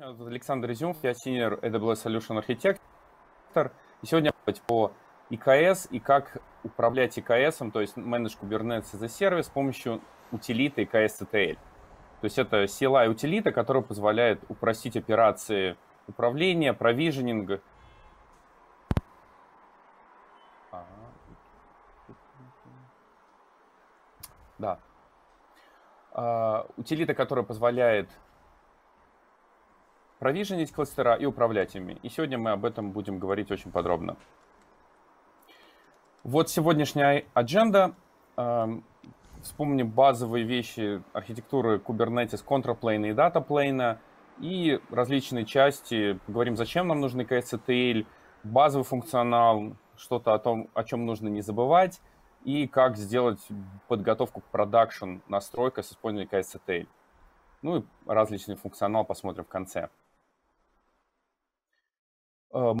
Александр Изюмов, я Senior AWS Solution Architector. И сегодня по ИКС и как управлять ИКС, то есть Manage Kubernetes as a Service с помощью утилиты ИКС CTL. То есть это CLI утилита, которая позволяет упростить операции управления, провиженинга. А, да. А, утилита, которая позволяет провиженить кластера и управлять ими. И сегодня мы об этом будем говорить очень подробно. Вот сегодняшняя адженда. Эм, вспомним базовые вещи архитектуры Kubernetes, контраплейна и датаплейна, и различные части. Говорим, зачем нам нужны KSTL, базовый функционал, что-то о том, о чем нужно не забывать, и как сделать подготовку к продакшн настройка с использованием KSTL. Ну и различный функционал посмотрим в конце. Эм,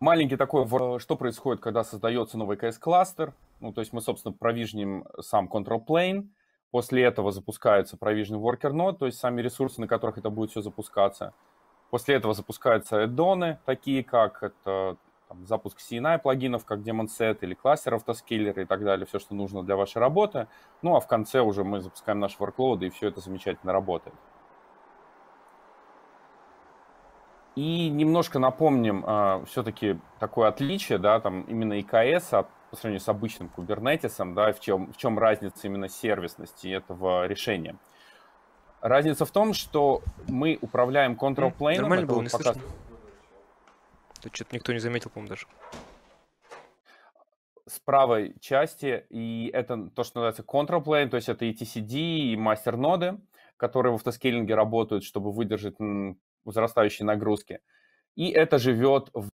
маленький такой, э, что происходит, когда создается новый CS-кластер. Ну, то есть мы, собственно, провижним сам control plane. После этого запускается провижный worker node, то есть сами ресурсы, на которых это будет все запускаться. После этого запускаются эддоны, такие как это, там, запуск CNI плагинов, как Demon Set или кластер автоскиллер и так далее, все, что нужно для вашей работы. Ну, а в конце уже мы запускаем наш workload, и все это замечательно работает. И немножко напомним э, а, все-таки такое отличие, да, там именно ИКС от, по сравнению с обычным кубернетисом, да, в чем, в чем разница именно сервисности этого решения. Разница в том, что мы управляем control plane. Нормально было, не пока... слышно. Тут что-то никто не заметил, по-моему, даже. С правой части, и это то, что называется control plane, то есть это и TCD, и мастер-ноды, которые в автоскейлинге работают, чтобы выдержать возрастающей нагрузки. И это живет в,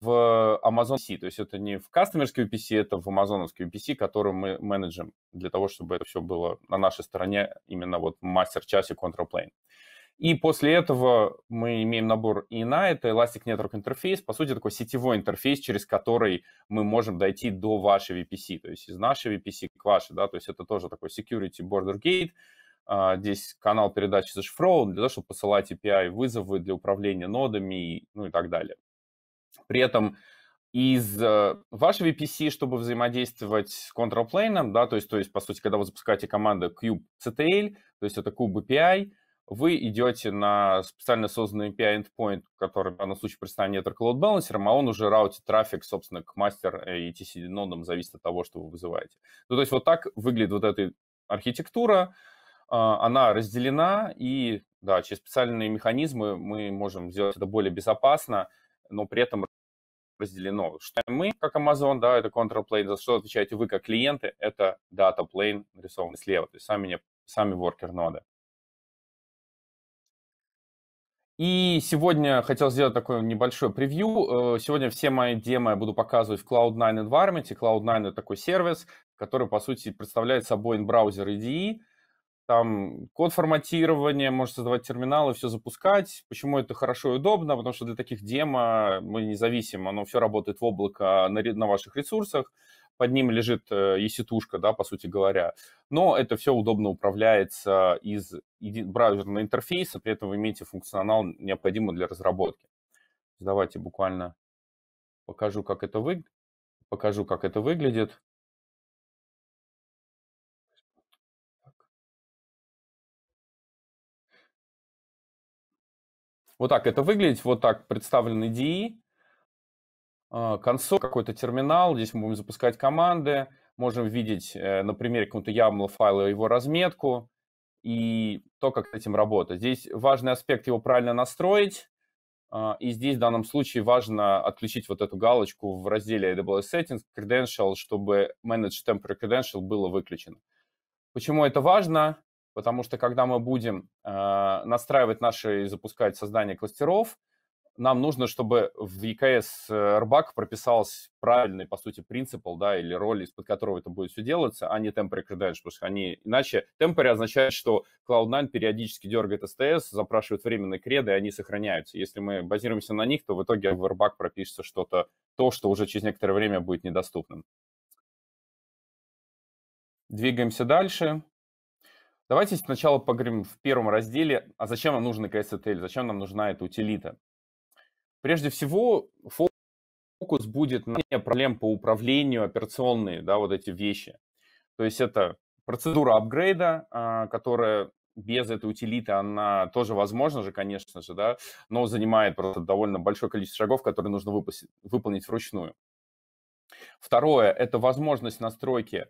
в Amazon UPC, то есть это не в кастомерский UPC, это в амазоновский UPC, который мы менеджем для того, чтобы это все было на нашей стороне, именно вот мастер-час и контраплейн. И после этого мы имеем набор ИНА, это Elastic Network Interface, по сути, такой сетевой интерфейс, через который мы можем дойти до вашей VPC, то есть из нашей VPC к вашей, да, то есть это тоже такой security border gate, а, здесь канал передачи зашифрован для того, чтобы посылать API-вызовы для управления нодами, ну и так далее. При этом из э, вашей VPC, чтобы взаимодействовать с контраплейном, да, то есть, то есть, по сути, когда вы запускаете команду kubectl, то есть это kube API, вы идете на специально созданный API endpoint, который в данном случае представлен не Cloud Balancer, а он уже раутит трафик, собственно, к мастер э, и TCD нодам, зависит от того, что вы вызываете. Ну, то есть вот так выглядит вот эта архитектура, а, она разделена, и да, через специальные механизмы мы можем сделать это более безопасно, но при этом разделено. Что мы, как Amazon, да, это control plane, за что отвечаете вы, как клиенты, это data plane, нарисованный слева, то есть сами, не, сами worker ноды. И сегодня хотел сделать такое небольшое превью. Э, сегодня все мои демо я буду показывать в Cloud9 environment. Cloud9 — это такой сервис, который, по сути, представляет собой браузер IDE, там код форматирования, можно создавать терминалы, все запускать. Почему это хорошо и удобно? Потому что для таких демо мы независим, оно все работает в облако на, на ваших ресурсах, под ним лежит э, еситушка, да, по сути говоря. Но это все удобно управляется из браузерного интерфейса, при этом вы имеете функционал, необходимый для разработки. Давайте буквально покажу, как это, вы... покажу, как это выглядит. Вот так это выглядит, вот так представлены DE, а, консоль, какой-то терминал, здесь мы будем запускать команды, можем видеть э, например, примере какого-то YAML файла его разметку и то, как с этим работать. Здесь важный аспект его правильно настроить, а, и здесь в данном случае важно отключить вот эту галочку в разделе AWS Settings Credential, чтобы Manage Temporary Credential было выключено. Почему это важно? потому что когда мы будем э, настраивать наши и запускать создание кластеров, нам нужно, чтобы в EKS э, RBAC прописался правильный, по сути, принцип, да, или роль, из-под которого это будет все делаться, а не temporary credentials, потому что они... Иначе temporary означает, что Cloud9 периодически дергает STS, запрашивает временные креды, и они сохраняются. Если мы базируемся на них, то в итоге в RBAC пропишется что-то, то, что уже через некоторое время будет недоступным. Двигаемся дальше. Давайте сначала поговорим в первом разделе, а зачем нам нужен eks зачем нам нужна эта утилита. Прежде всего, фокус будет на проблем по управлению, операционные, да, вот эти вещи. То есть это процедура апгрейда, а, которая без этой утилиты, она тоже возможна же, конечно же, да, но занимает просто довольно большое количество шагов, которые нужно выпустить, выполнить вручную. Второе – это возможность настройки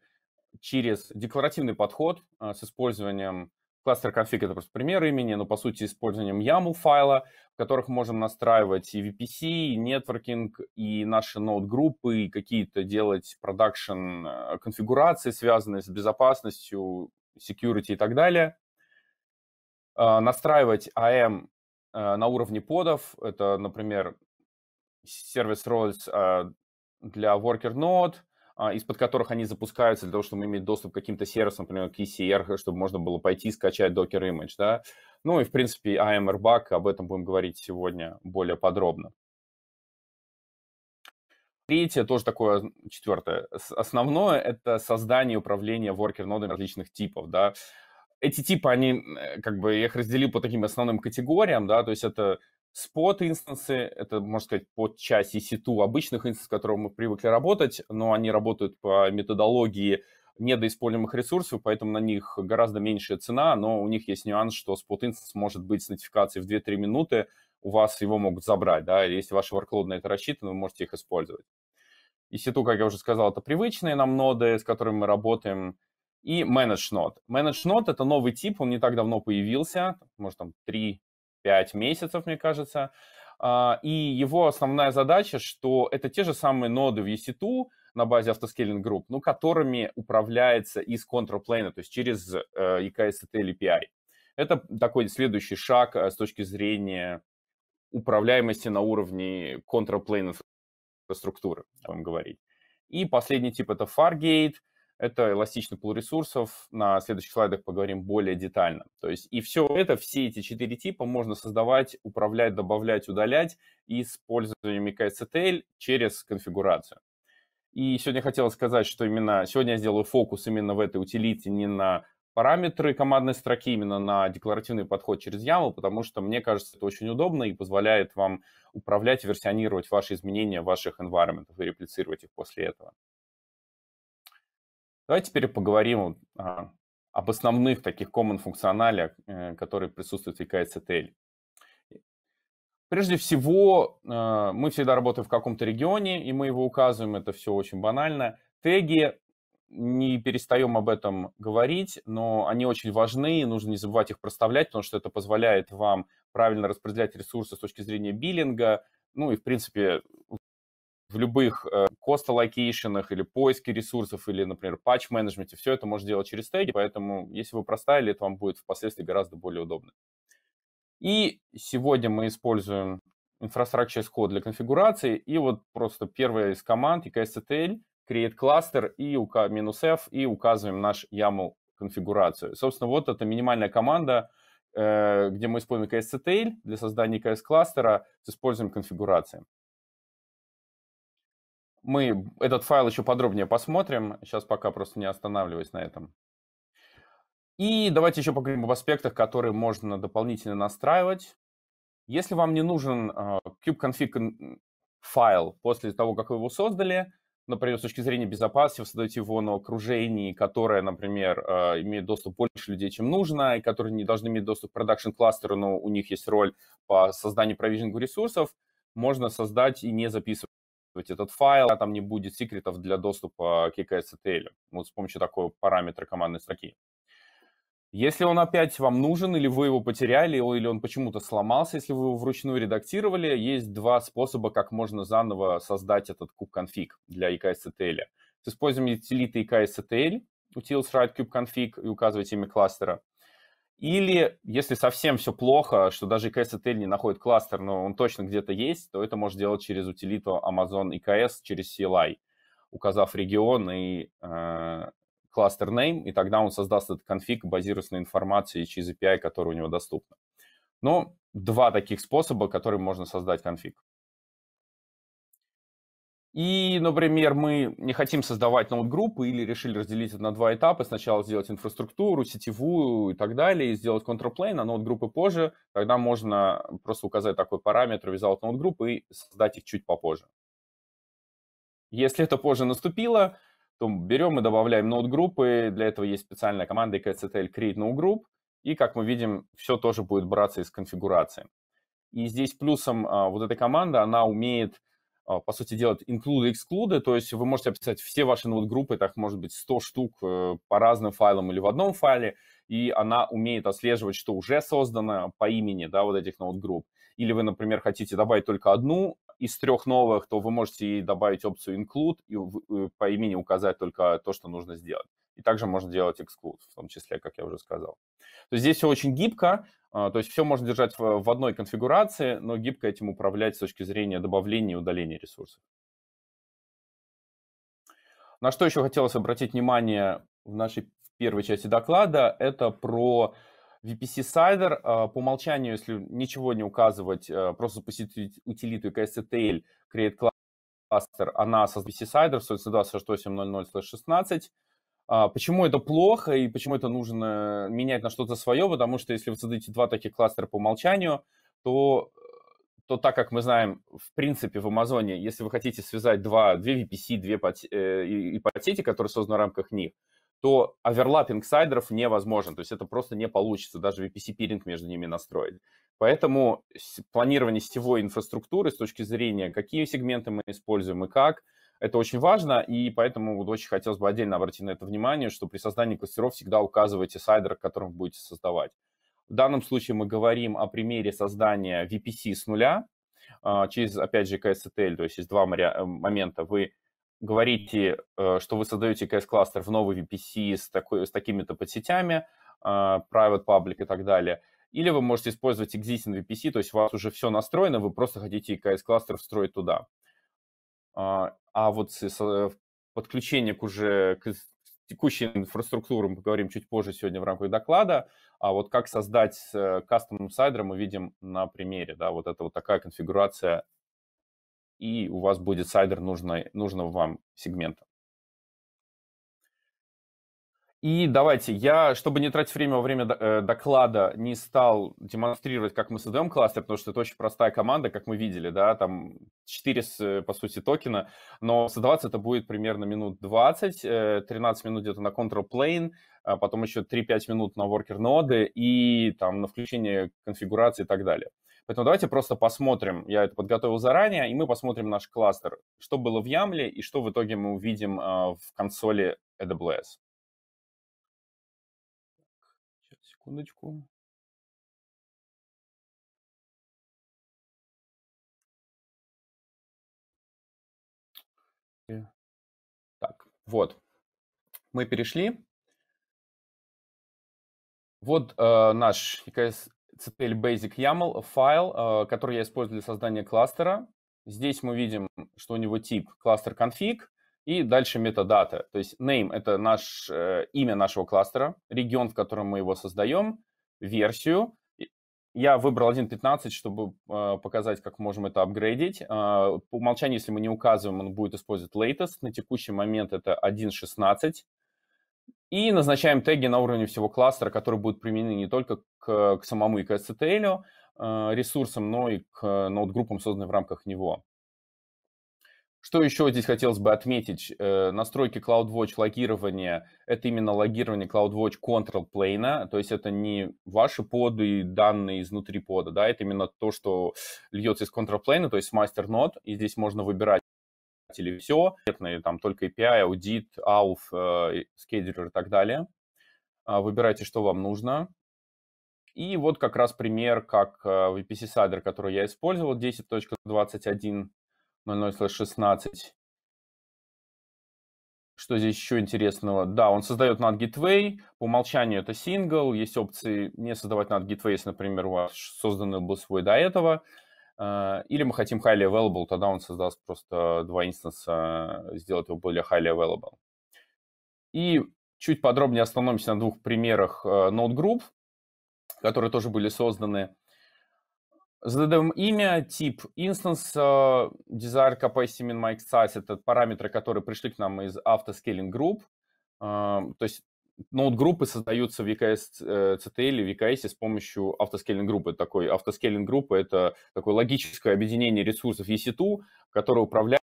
через декларативный подход а, с использованием кластер конфиг это просто пример имени, но по сути использованием YAML файла, в которых можем настраивать и VPC, и нетворкинг, и наши ноут-группы, и какие-то делать продакшн а, конфигурации, связанные с безопасностью, security и так далее. А, настраивать AM на уровне подов, это, например, сервис roles для worker node, а, из-под которых они запускаются для того, чтобы иметь доступ к каким-то сервисам, например, к ECR, чтобы можно было пойти и скачать Docker Image, да. Ну и, в принципе, AMR Bug, об этом будем говорить сегодня более подробно. Третье, тоже такое, четвертое, основное – это создание и управление воркер-нодами различных типов, да. Эти типы, они, э, как бы, я их разделил по таким основным категориям, да, то есть это Спот инстансы, это, можно сказать, под часть EC2 обычных инстансов, с которыми мы привыкли работать, но они работают по методологии недоиспользуемых ресурсов, поэтому на них гораздо меньшая цена, но у них есть нюанс, что спот инстанс может быть с нотификацией в 2-3 минуты, у вас его могут забрать, да, если ваши workload на это рассчитаны, вы можете их использовать. EC2, как я уже сказал, это привычные нам ноды, с которыми мы работаем, и Manage Node. Manage Node — это новый тип, он не так давно появился, может, там 3 5 месяцев, мне кажется. А, и его основная задача, что это те же самые ноды в EC2 на базе Autoscaling Group, ну, которыми управляется из контраплейна, то есть через EKSTL э, API. А это такой следующий шаг э, с точки зрения управляемости на уровне контраплейн инфраструктуры, будем говорить. И последний тип — это Fargate — это эластичный пул ресурсов. На следующих слайдах поговорим более детально. То есть и все это, все эти четыре типа можно создавать, управлять, добавлять, удалять и с использованием KSTL через конфигурацию. И сегодня хотел сказать, что именно сегодня я сделаю фокус именно в этой утилите не на параметры командной строки, именно на декларативный подход через YAML, потому что мне кажется, это очень удобно и позволяет вам управлять, версионировать ваши изменения ваших environment и реплицировать их после этого. Давайте теперь поговорим а, об основных таких common функционале, э, которые присутствуют в EKSTL. Прежде всего, э, мы всегда работаем в каком-то регионе, и мы его указываем, это все очень банально. Теги, не перестаем об этом говорить, но они очень важны, и нужно не забывать их проставлять, потому что это позволяет вам правильно распределять ресурсы с точки зрения биллинга, ну и, в принципе, в любых э, cost allocation или поиске ресурсов, или, например, патч-менеджменте. Все это можно делать через теги, поэтому если вы проставили, это вам будет впоследствии гораздо более удобно. И сегодня мы используем Infrastructure SQL для конфигурации. И вот просто первая из команд, EKSTL, create cluster и минус -f, и указываем наш YAML конфигурацию. Собственно, вот это минимальная команда, э, где мы используем EKSTL для создания EKS-кластера с использованием конфигурации. Мы этот файл еще подробнее посмотрим. Сейчас пока просто не останавливаюсь на этом. И давайте еще поговорим об аспектах, которые можно дополнительно настраивать. Если вам не нужен а, kubeconfig файл после того, как вы его создали, например, с точки зрения безопасности, вы создаете его на окружении, которое, например, а, имеет доступ больше людей, чем нужно, и которые не должны иметь доступ к продакшн-кластеру, но у них есть роль по созданию провижингу ресурсов, можно создать и не записывать этот файл, а там не будет секретов для доступа к EKS вот с помощью такого параметра командной строки. Если он опять вам нужен, или вы его потеряли, или он почему-то сломался, если вы его вручную редактировали, есть два способа, как можно заново создать этот куб-конфиг для eks С использованием утилиты EKS-CTL, utils write куб-конфиг и указывать имя кластера, или, если совсем все плохо, что даже EKS ETL не находит кластер, но он точно где-то есть, то это можно делать через утилиту Amazon EKS, через CLI, указав регион и э, кластер name, и тогда он создаст этот конфиг, базируясь на информации через API, которая у него доступна. Ну, два таких способа, которым можно создать конфиг. И, например, мы не хотим создавать ноут-группы или решили разделить это на два этапа. Сначала сделать инфраструктуру, сетевую и так далее, и сделать контрплейн, а ноут-группы позже. Тогда можно просто указать такой параметр result ноут-группы и создать их чуть попозже. Если это позже наступило, то берем и добавляем ноут-группы. Для этого есть специальная команда kctl create no групп, И, как мы видим, все тоже будет браться из конфигурации. И здесь плюсом а, вот этой команды она умеет а, по сути дела, include и exclude, то есть вы можете описать все ваши ну вот группы, так может быть 100 штук э, по разным файлам или в одном файле, и она умеет отслеживать, что уже создано по имени, да, вот этих ноут ну групп. Или вы, например, хотите добавить только одну из трех новых, то вы можете ей добавить опцию include и э, по имени указать только то, что нужно сделать и также можно делать эксклюд, в том числе, как я уже сказал. То есть здесь все очень гибко, а, то есть все можно держать в одной конфигурации, но гибко этим управлять с точки зрения добавления и удаления ресурсов. На что еще хотелось обратить внимание в нашей первой части доклада, это про VPC Cider. А, по умолчанию, если ничего не указывать, а, просто запустить утилиту EKS-ETL, create cluster, она со VPC Cider 226800 16 а, почему это плохо и почему это нужно э, менять на что-то свое? Потому что если вы создадите два таких кластера по умолчанию, то, э, то так как мы знаем, в принципе, в Амазоне, если вы хотите связать два, две VPC, две под, э, и, подсети, которые созданы в рамках них, то оверлаппинг сайдеров невозможен. То есть это просто не получится даже VPC-пиринг между ними настроить. Поэтому планирование сетевой инфраструктуры с точки зрения, какие сегменты мы используем и как – это очень важно, и поэтому вот очень хотелось бы отдельно обратить на это внимание, что при создании кластеров всегда указывайте сайдер, которым вы будете создавать. В данном случае мы говорим о примере создания VPC с нуля а, через, опять же, KSTL, то есть есть два э, момента. Вы говорите, э, что вы создаете KS-кластер в новый VPC с, такой, с такими-то подсетями, а, private, public и так далее. Или вы можете использовать existing VPC, то есть у вас уже все настроено, вы просто хотите KS-кластер встроить туда. А, а вот э, подключение к уже к текущей инфраструктуре мы поговорим чуть позже сегодня в рамках доклада. А вот как создать э, кастомный сайдер мы видим на примере. Да, вот это вот такая конфигурация, и у вас будет сайдер нужной, нужного вам сегмента. И давайте, я, чтобы не тратить время во время э, доклада, не стал демонстрировать, как мы создаем кластер, потому что это очень простая команда, как мы видели, да, там 4, э, по сути, токена, но создаваться это будет примерно минут 20, 13 э, минут где-то на control plane, а потом еще 3-5 минут на worker ноды и там на включение конфигурации и так далее. Поэтому давайте просто посмотрим, я это подготовил заранее, и мы посмотрим наш кластер, что было в Ямле и что в итоге мы увидим а, в консоли AWS. секундочку. Так, вот. Мы перешли. Вот э, наш EKS-CTL Basic YAML файл, э, который я использую для создания кластера. Здесь мы видим, что у него тип кластер config и дальше метадата. То есть name — это наш, э, имя нашего кластера, регион, в котором мы его создаем, версию. Я выбрал 1.15, чтобы э, показать, как можем это апгрейдить. Э, по умолчанию, если мы не указываем, он будет использовать latest. На текущий момент это 1.16. И назначаем теги на уровне всего кластера, которые будут применены не только к, к самому EKS CTL, э, ресурсам, но и к ноут-группам, созданным в рамках него. Что еще здесь хотелось бы отметить? Э, настройки CloudWatch логирования — это именно логирование CloudWatch Control Plane, то есть это не ваши поды и данные изнутри пода, да, это именно то, что льется из Control Plane, то есть мастер нод, и здесь можно выбирать или все, там только API, аудит, AUF, э, скедулер и так далее. А, выбирайте, что вам нужно. И вот как раз пример, как VPC э, Sider, который я использовал, 10.21 00/16. Что здесь еще интересного? Да, он создает NAT Gateway. По умолчанию это сингл. Есть опции не создавать NAT Gateway, если, например, у вас созданный был свой до этого. А, или мы хотим highly available, тогда он создаст просто два инстанса, э, сделать его более highly available. И чуть подробнее остановимся на двух примерах э, Node Group, которые тоже были созданы. Задаем имя, тип инстанс, desire capacity min max size – это параметры, которые пришли к нам из автоскейлинг групп. А, то есть ноут группы создаются в VKS CTL в VKS с помощью автоскейлинг группы. Такой автоскейлинг группы это такое логическое объединение ресурсов EC2, которые управляются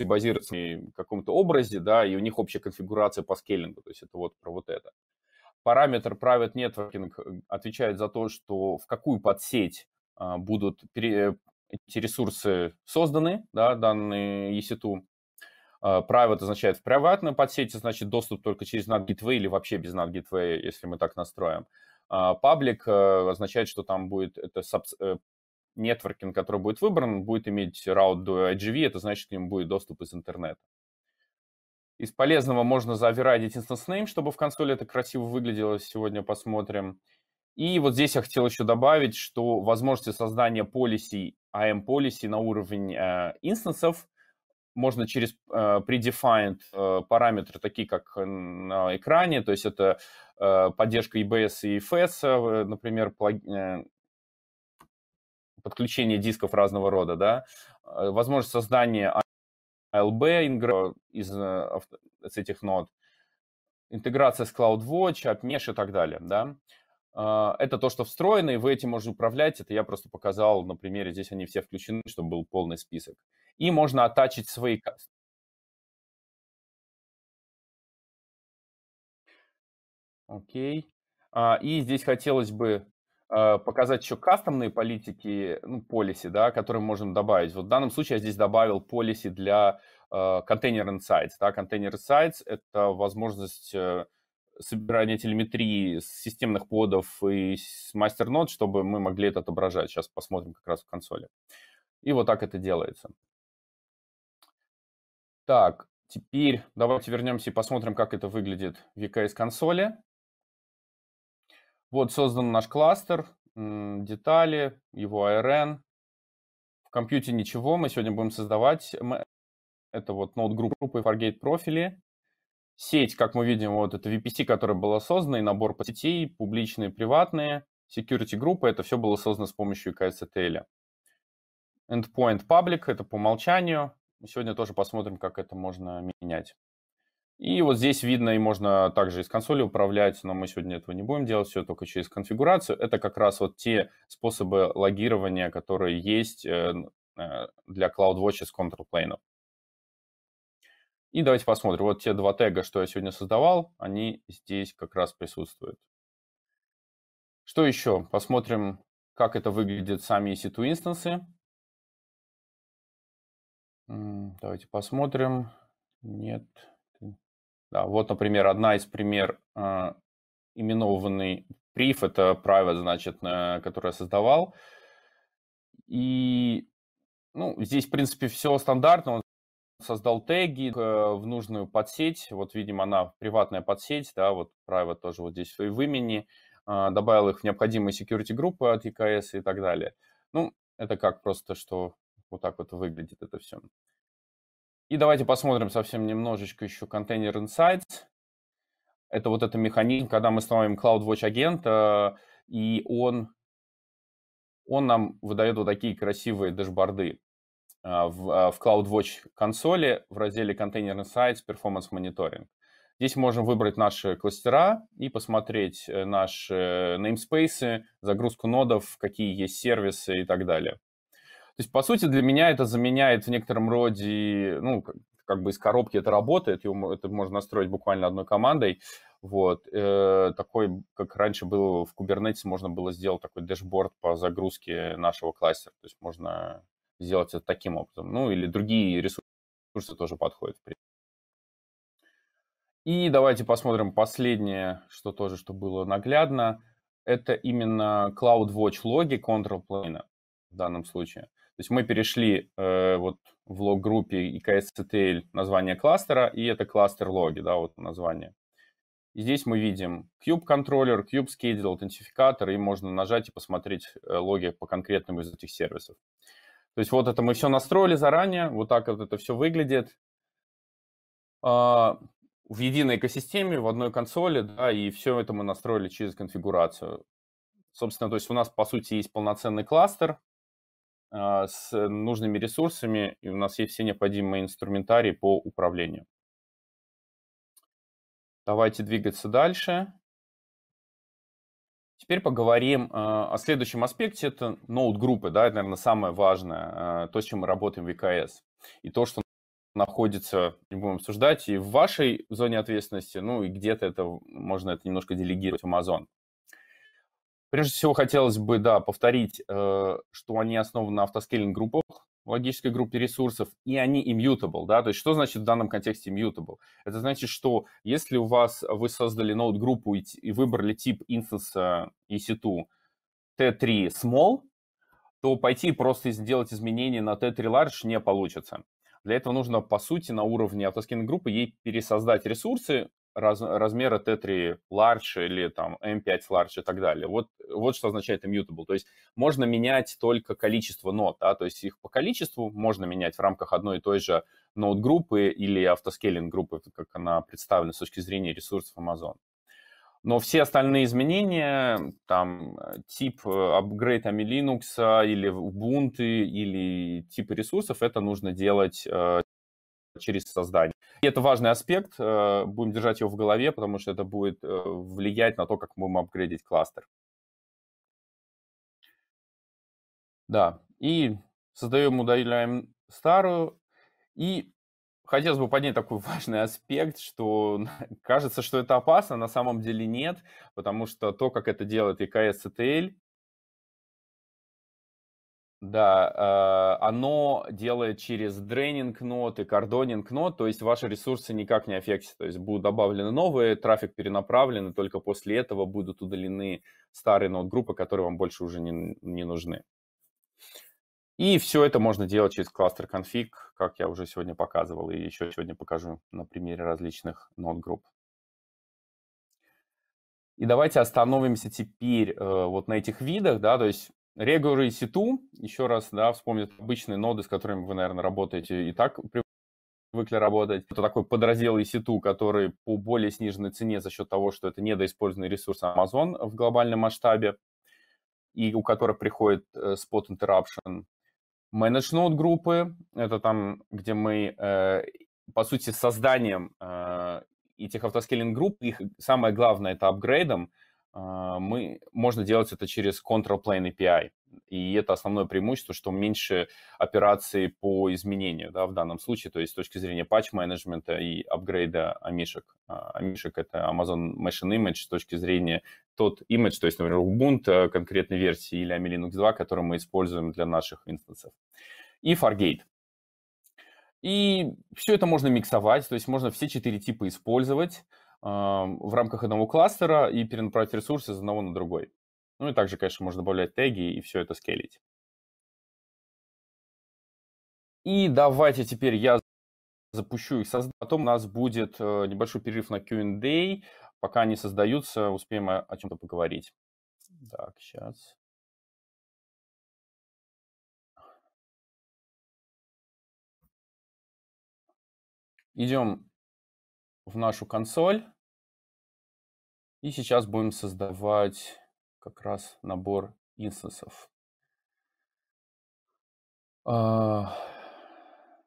и базируются на каком-то образе, да, и у них общая конфигурация по скейлингу, то есть это вот про вот это. Параметр private networking э, отвечает за то, что в какую подсеть а, будут пере... эти ресурсы созданы, да, данные EC2. Private а, означает в приватной подсети, значит доступ только через NAT Gateway или вообще без NAT Gateway, если мы так настроим. Public а, э, означает, что там будет это саб... Э, нетворкинг, который будет выбран, будет иметь раут до IGV, это значит, к нему будет доступ из интернета. Из полезного можно заверадить instance name, чтобы в консоли это красиво выглядело. Сегодня посмотрим. И вот здесь я хотел еще добавить, что возможности создания полисей, AM policy на уровень э, инстансов можно через э, predefined э, параметры, такие как на экране, то есть это э, поддержка EBS и EFS, э, например, плаг... э, подключение дисков разного рода, да, э, возможность создания ALB а из, э, из этих нод, интеграция с CloudWatch, AppMesh и так далее, да. А, это то, что встроено, и вы этим можете управлять. Это я просто показал на примере. Здесь они все включены, чтобы был полный список. И можно оттачить свои... Окей. Okay. А, и здесь хотелось бы а, показать еще кастомные политики, ну, policy, да, которые можем добавить. Вот в данном случае я здесь добавил полиси для контейнер uh, Insights. Да, контейнер Insights — это возможность uh, собирание телеметрии с системных подов и с нод, чтобы мы могли это отображать. Сейчас посмотрим как раз в консоли. И вот так это делается. Так, теперь давайте вернемся и посмотрим, как это выглядит в EKS консоли. Вот создан наш кластер, детали, его ARN. В компьютере ничего, мы сегодня будем создавать. Это вот ноут группы Fargate профили. Сеть, как мы видим, вот это VPC, которая была создана, и набор по сетей, публичные, приватные, security группы, это все было создано с помощью IKSTL. Endpoint public, это по умолчанию. Сегодня тоже посмотрим, как это можно менять. И вот здесь видно, и можно также из консоли управлять, но мы сегодня этого не будем делать, все только через конфигурацию. Это как раз вот те способы логирования, которые есть э, э, для CloudWatch с контрплейном. И давайте посмотрим. Вот те два тега, что я сегодня создавал, они здесь как раз присутствуют. Что еще? Посмотрим, как это выглядит сами EC2 инстансы. Давайте посмотрим. Нет. Да, вот, например, одна из пример а, именованный приф, это private, значит, э, который я создавал. И ну, здесь, в принципе, все стандартно создал теги э, в нужную подсеть, вот, видимо, она приватная подсеть, да, вот private тоже вот здесь в имени, а, добавил их в необходимые security группы от EKS и так далее. Ну, это как просто, что вот так вот выглядит это все. И давайте посмотрим совсем немножечко еще Container Insights. Это вот этот механизм, когда мы становим CloudWatch агента э, и он, он нам выдает вот такие красивые дашборды. А, в, а, в CloudWatch консоли в разделе Container Insights Performance Monitoring. Здесь можем выбрать наши кластера и посмотреть э, наши namespace, загрузку нодов, какие есть сервисы и так далее. То есть, по сути, для меня это заменяет в некотором роде, ну, как бы из коробки это работает, это можно настроить буквально одной командой. Вот. Э, такой, как раньше было в Kubernetes, можно было сделать такой дэшборд по загрузке нашего кластера. То есть можно сделать это таким образом. Ну, или другие ресурсы тоже подходят. И давайте посмотрим последнее, что тоже, что было наглядно. Это именно CloudWatch логи Control Plane в данном случае. То есть мы перешли э, вот в лог-группе IKS-CTL название кластера, и это кластер логи, да, вот название. И здесь мы видим Cube Controller, Cube Schedule, аутентификатор, и можно нажать и посмотреть э, логи по конкретному из этих сервисов. То есть вот это мы все настроили заранее, вот так вот это все выглядит а, в единой экосистеме, в одной консоли, да, и все это мы настроили через конфигурацию. Собственно, то есть у нас, по сути, есть полноценный кластер а, с нужными ресурсами, и у нас есть все необходимые инструментарии по управлению. Давайте двигаться дальше. Теперь поговорим э, о следующем аспекте, это ноут-группы, да, это, наверное, самое важное, э, то, с чем мы работаем в ВКС, и то, что находится, не будем обсуждать, и в вашей зоне ответственности, ну и где-то это, можно это немножко делегировать в Amazon. Прежде всего, хотелось бы, да, повторить, э, что они основаны на автоскейлинг-группах, логической группе ресурсов, и они immutable, да, то есть что значит в данном контексте immutable? Это значит, что если у вас вы создали ноут-группу и, и выбрали тип инстанса EC2 T3 small, то пойти просто сделать изменения на T3 large не получится. Для этого нужно, по сути, на уровне автоскин группы ей пересоздать ресурсы, раз, размера T3 large или там M5 large и так далее. Вот, вот что означает immutable. То есть можно менять только количество нот, да, то есть их по количеству можно менять в рамках одной и той же нод-группы или автоскейлинг-группы, как она представлена с точки зрения ресурсов Amazon. Но все остальные изменения, там, э, тип э, апгрейда Linux а, или Ubuntu, или типы ресурсов, это нужно делать э, через создание. И это важный аспект, э, будем держать его в голове, потому что это будет э, влиять на то, как мы будем апгрейдить кластер. Да, и создаем, удаляем старую. И хотелось бы поднять такой важный аспект, что кажется, что это опасно, на самом деле нет, потому что то, как это делает EKS CTL, да, э, оно делает через дрейнинг нот и кордонинг нот, то есть ваши ресурсы никак не аффектят, то есть будут добавлены новые, трафик перенаправлен, и только после этого будут удалены старые нод-группы, которые вам больше уже не, не нужны. И все это можно делать через кластер конфиг, как я уже сегодня показывал, и еще сегодня покажу на примере различных нод-групп. И давайте остановимся теперь э, вот на этих видах, да, то есть Regular и 2 еще раз, да, вспомнят обычные ноды, с которыми вы, наверное, работаете и так привыкли работать. Это такой подраздел EC2, который по более сниженной цене за счет того, что это недоиспользованный ресурс Amazon в глобальном масштабе, и у которого приходит э, spot interruption. Manage Node группы — это там, где мы, э, по сути, созданием э, этих автоскейлинг групп, их самое главное — это апгрейдом — а, мы, можно делать это через Control Plane API. И это основное преимущество, что меньше операций по изменению да, в данном случае, то есть с точки зрения патч-менеджмента и апгрейда амишек. Амишек — это Amazon Machine Image с точки зрения тот image, то есть, например, Ubuntu э, конкретной версии или AMI Linux 2, который мы используем для наших инстансов. И Fargate. И все это можно миксовать, то есть можно все четыре типа использовать в рамках одного кластера и перенаправить ресурсы из одного на другой. Ну и также, конечно, можно добавлять теги и все это скейлить. И давайте теперь я запущу их, создам. Потом у нас будет э, небольшой перерыв на Q&A. Пока они создаются, успеем о чем-то поговорить. Так, сейчас. Идем в нашу консоль. И сейчас будем создавать как раз набор инстансов. А,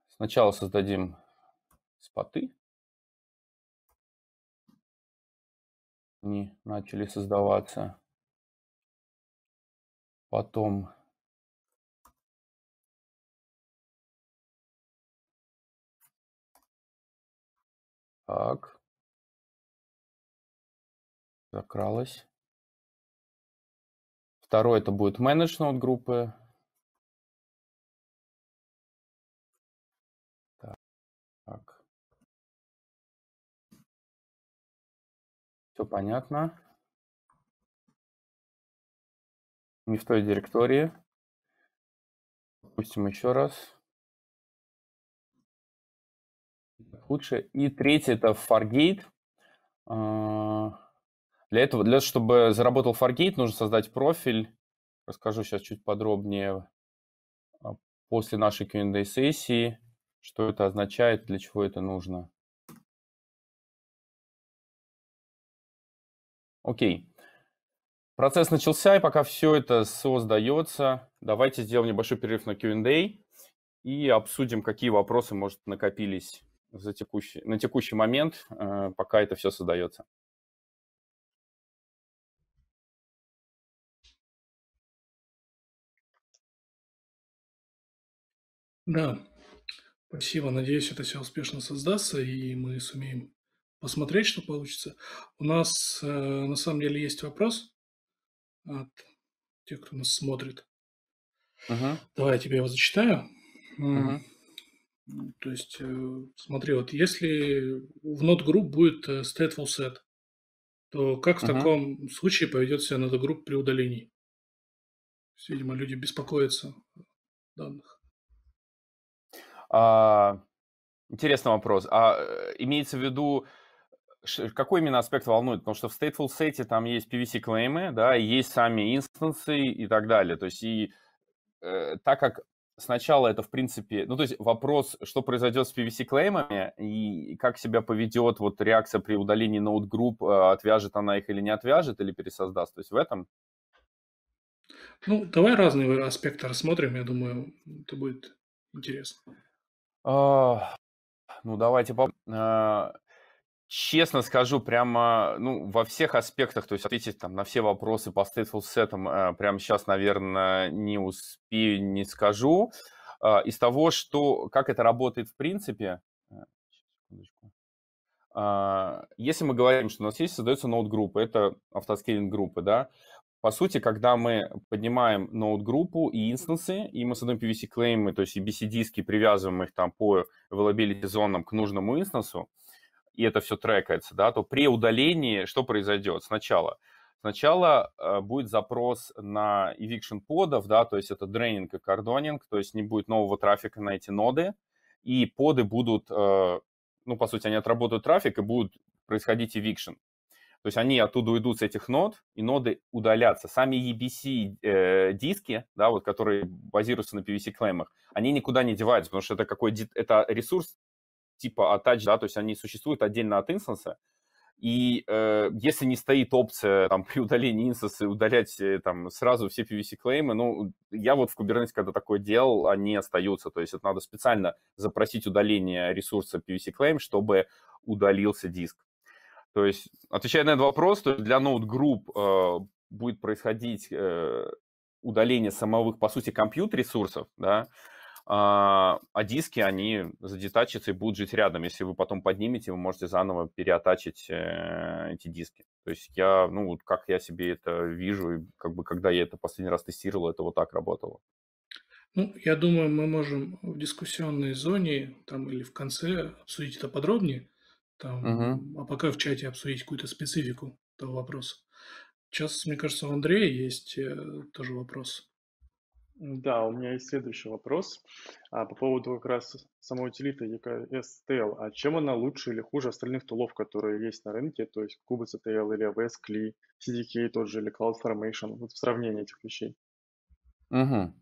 сначала создадим споты. Они начали создаваться. Потом так прокралась. Второй это будет менеджмент группы. Так. Все понятно. Не в той директории. Допустим, еще раз. Лучше. И третий это Fargate. А, для этого, для чтобы заработал Фаргейт, нужно создать профиль. Расскажу сейчас чуть подробнее а, после нашей Q&A сессии, что это означает, для чего это нужно. Окей. Процесс начался, и пока все это создается, давайте сделаем небольшой перерыв на Q&A и обсудим, какие вопросы, может, накопились за текущий, на текущий момент, э, пока это все создается. Да, спасибо. Надеюсь, это все успешно создастся, и мы сумеем посмотреть, что получится. У нас э, на самом деле есть вопрос от тех, кто нас смотрит. Ага. Давай я тебе его зачитаю. Ага. То есть, э, смотри, вот если в not group будет э, stateful set, то как в ага. таком случае поведет себя not group при удалении? Есть, видимо, люди беспокоятся данных. А, интересный вопрос. А э, имеется в виду, какой именно аспект волнует? Потому что в stateful set там есть PVC-клеймы, да, есть сами инстансы и так далее. То есть и э, так как сначала это, в принципе, ну, то есть вопрос, что произойдет с PVC-клеймами и как себя поведет вот реакция при удалении ноут-групп, а, отвяжет она их или не отвяжет, или пересоздаст, то есть в этом? Ну, давай разные э, аспекты рассмотрим, я думаю, это будет интересно. А, ну, давайте по... А, честно скажу, прямо ну, во всех аспектах, то есть ответить там, на все вопросы по stateful set а, прямо сейчас, наверное, не успею, не скажу. Из того, что, как это работает в принципе, э, если мы говорим, что у нас есть, создается ноут-группа, это автоскейлинг-группы, да, по сути, когда мы поднимаем ноут-группу и инстансы, и мы создаем PVC-клеймы, то есть и BC-диски, привязываем их там по availability зонам к нужному инстансу, и это все трекается, да, то при удалении что произойдет сначала? Сначала э, будет запрос на eviction подов, да, то есть это дрейнинг и кардонинг, то есть не будет нового трафика на эти ноды, и поды будут, э, ну, по сути, они отработают трафик и будут происходить eviction. То есть они оттуда уйдут с этих нод, и ноды удалятся. Сами EBC-диски, э, да, вот, которые базируются на PVC-клеймах, они никуда не деваются, потому что это, какой, это ресурс типа Attach, да, то есть они существуют отдельно от инстанса, и э, если не стоит опция там, при удалении инстанса удалять э, там, сразу все PVC-клеймы, ну, я вот в Kubernetes, когда такое делал, они остаются. То есть это надо специально запросить удаление ресурса PVC-клейм, чтобы удалился диск. То есть, отвечая на этот вопрос, то для ноут-групп э, будет происходить э, удаление самовых, по сути, компьютер-ресурсов, да, а, а диски, они задетачатся и будут жить рядом. Если вы потом поднимете, вы можете заново переоттачить э, эти диски. То есть я, ну, вот как я себе это вижу, и как бы когда я это последний раз тестировал, это вот так работало. Ну, я думаю, мы можем в дискуссионной зоне там или в конце обсудить это подробнее. Там, угу. А пока в чате обсудить какую-то специфику этого вопроса. Сейчас, мне кажется, у Андрея есть э, тоже вопрос. Да, у меня есть следующий вопрос а, по поводу как раз самой утилиты TL. А чем она лучше или хуже остальных тулов, которые есть на рынке, то есть kubectl или AWS CLI, CDK тот же или CloudFormation, вот в сравнении этих вещей? Угу.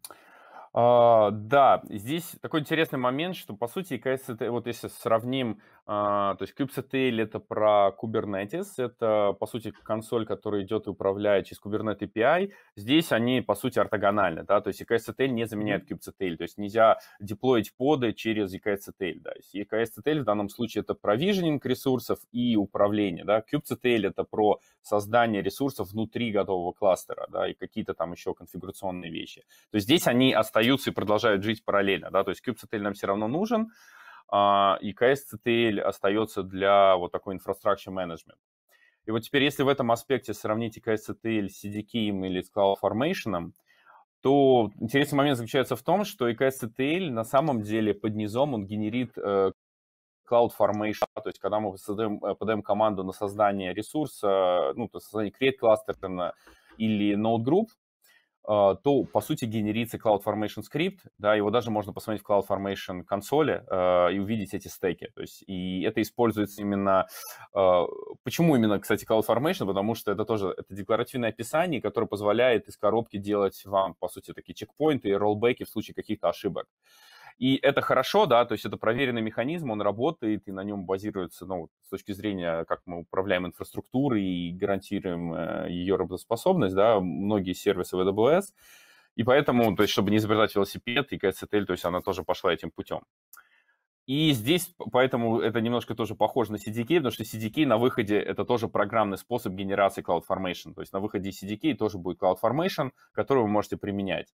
А, да, здесь такой интересный момент, что по сути EKSTL, вот если сравним а, то есть kubectl это про Kubernetes, это, по сути, консоль, которая идет и управляет через Kubernetes API. Здесь они, по сути, ортогональны, да, то есть EKSTL не заменяет kubectl, то есть нельзя деплоить поды через EKSTL, да. EKSTL в данном случае это провиженинг ресурсов и управление, да. kubectl это про создание ресурсов внутри готового кластера, да, и какие-то там еще конфигурационные вещи. То есть здесь они остаются и продолжают жить параллельно, да, то есть kubectl нам все равно нужен, а, и кс остается для вот такой инфраструктуры менеджмент. И вот теперь, если в этом аспекте сравнить EKS-CTL с CDK или с CloudFormation, то интересный момент заключается в том, что EKS-CTL на самом деле под низом он генерит э, CloudFormation, то есть когда мы создаем, э, подаем команду на создание ресурса, ну, то есть создание create кластера или node group, а, то, по сути, генерится CloudFormation скрипт, да, его даже можно посмотреть в CloudFormation консоли э, и увидеть эти стеки. То есть, и это используется именно... Э, почему именно, кстати, CloudFormation? Потому что это тоже это декларативное описание, которое позволяет из коробки делать вам, по сути, такие чекпоинты и роллбеки в случае каких-то ошибок. И это хорошо, да, то есть это проверенный механизм, он работает, и на нем базируется, ну, с точки зрения, как мы управляем инфраструктурой и гарантируем э, ее работоспособность, да, многие сервисы в AWS. И поэтому, то есть, чтобы не изобретать велосипед, и КСТЛ, то есть она тоже пошла этим путем. И здесь, поэтому это немножко тоже похоже на CDK, потому что CDK на выходе это тоже программный способ генерации CloudFormation. То есть на выходе CDK тоже будет CloudFormation, который вы можете применять.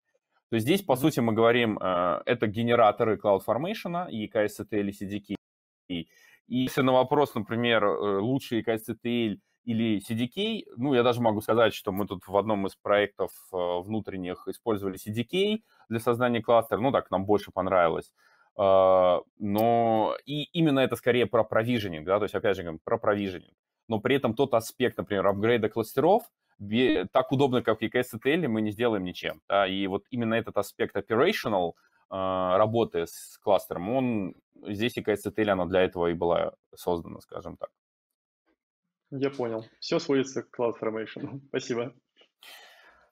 То есть здесь, по сути, мы говорим, э, это генераторы CloudFormation, EKS-ETL и CDK. E и если на вопрос, например, э, лучший eks или CDK, ну, я даже могу сказать, что мы тут в одном из проектов э, внутренних использовали CDK для создания кластера, ну, так, нам больше понравилось. Но и именно это скорее про провиженинг, да, то есть, опять же, говорим про провиженинг. Но при этом тот аспект, например, апгрейда кластеров – так удобно, как EKS и TL, мы не сделаем ничем. Да? И вот именно этот аспект operational а, работы с кластером, он здесь EKS и TL, она для этого и была создана, скажем так. Я понял. Все сводится к Cloud Спасибо.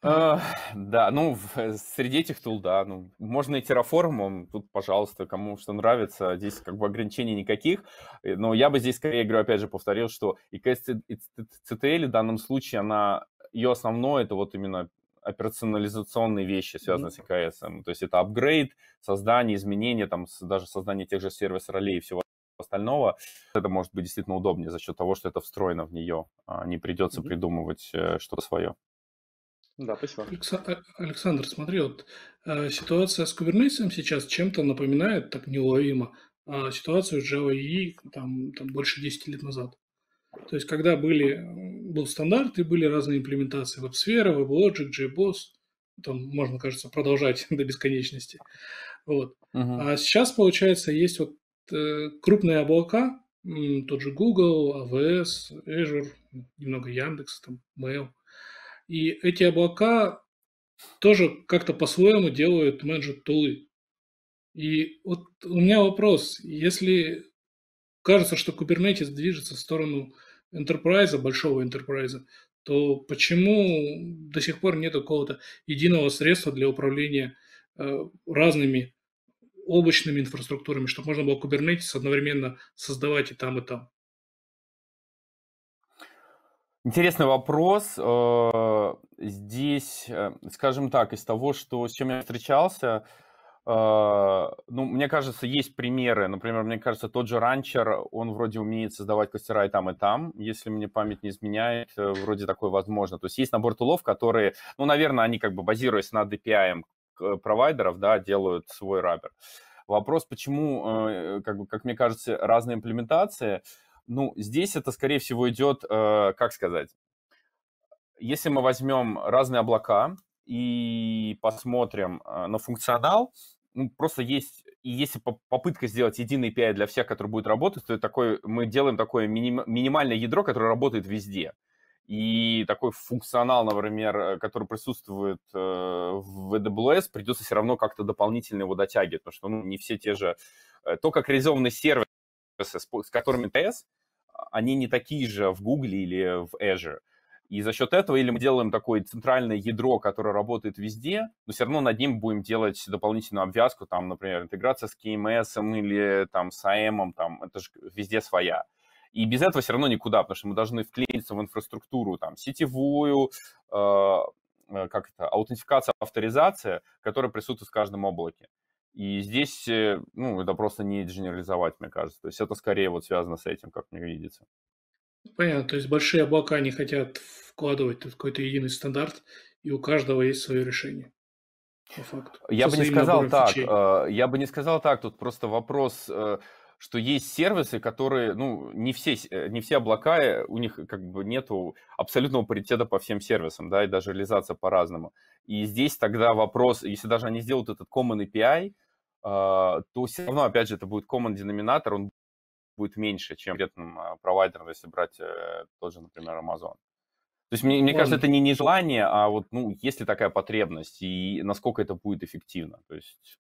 Uh, да, ну, в, среди этих тул, да, ну, можно и Terraform, он тут, пожалуйста, кому что нравится, здесь как бы ограничений никаких, но я бы здесь скорее, говорю, опять же, повторил, что и CTL в данном случае, она ее основное это вот именно операционализационные вещи, связанные mm-hmm. с EKS. То есть это апгрейд, создание, изменение, там, даже создание тех же сервис-ролей и всего остального. Это может быть действительно удобнее за счет того, что это встроено в нее. А не придется mm-hmm. придумывать э, что-то свое. Да, спасибо. А, Александр, смотри, вот э, ситуация с Kubernetes сейчас чем-то напоминает так неуловимо а, ситуацию с Java EE там, там больше 10 лет назад. То есть, когда были, был стандарт и были разные имплементации WebSphere, WebLogic, JBoss, там можно, кажется, продолжать до бесконечности. Вот. Uh-huh. А сейчас, получается, есть вот э, крупные облака, тот же Google, AWS, Azure, немного Яндекс, там, Mail. И эти облака тоже как-то по-своему делают менеджер тулы. И вот у меня вопрос, если кажется, что Kubernetes движется в сторону enterprise, большого enterprise, то почему до сих пор нет какого-то единого средства для управления э, разными облачными инфраструктурами, чтобы можно было Kubernetes одновременно создавать и там, и там? Интересный вопрос. Э, здесь, э, скажем так, из того, что, с чем я встречался, а, ну, мне кажется, есть примеры. Например, мне кажется, тот же ранчер, он вроде умеет создавать костера и там, и там. Если мне память не изменяет, э, вроде такое возможно. То есть есть набор тулов, которые, ну, наверное, они как бы базируясь на DPI э, провайдеров, да, делают свой рабер. Вопрос, почему, э, как, бы, как мне кажется, разные имплементации. Ну, здесь это, скорее всего, идет, как сказать, если мы возьмем разные облака, и посмотрим на функционал, ну, просто есть, и если попытка сделать единый API для всех, который будет работать, то такой, мы делаем такое миним, минимальное ядро, которое работает везде. И такой функционал, например, э, который присутствует э, в AWS, придется все равно как-то дополнительно его дотягивать, потому что ну, не все те же... Э, то, как реализованы сервисы, с которыми ТС, а, они не такие же в Google или в Azure. И за счет этого или мы делаем такое центральное ядро, которое работает везде, но все равно над ним будем делать дополнительную обвязку, там, например, интеграция с KMS или там с AM, а там, это же везде своя. И без этого все равно никуда, потому что мы должны вклиниться в инфраструктуру, там, сетевую, э, как это, аутентификация, авторизация, которая присутствует в каждом облаке. И здесь, э, ну, это просто не генерализовать, мне кажется. То есть это скорее вот связано с этим, как мне видится. Понятно, то есть большие облака не хотят вкладывать тут какой-то единый стандарт, и у каждого есть свое решение. По факту. Я бы не сказал так. Фичей. А, я бы не сказал так. Тут просто вопрос, э, что есть сервисы, которые, ну, не все, э, не все облака, э, у них как бы нету абсолютного паритета по всем сервисам, да, и даже реализация по-разному. И здесь тогда вопрос, если даже они сделают этот Common API, а, то все равно, опять же, это будет common деноминатор, он будет меньше, чем конкретным а, провайдером, если брать э, тот же, например, Amazon. То есть, мне, мне кажется, это не нежелание, а вот, ну, есть ли такая потребность и насколько это будет эффективно. То есть,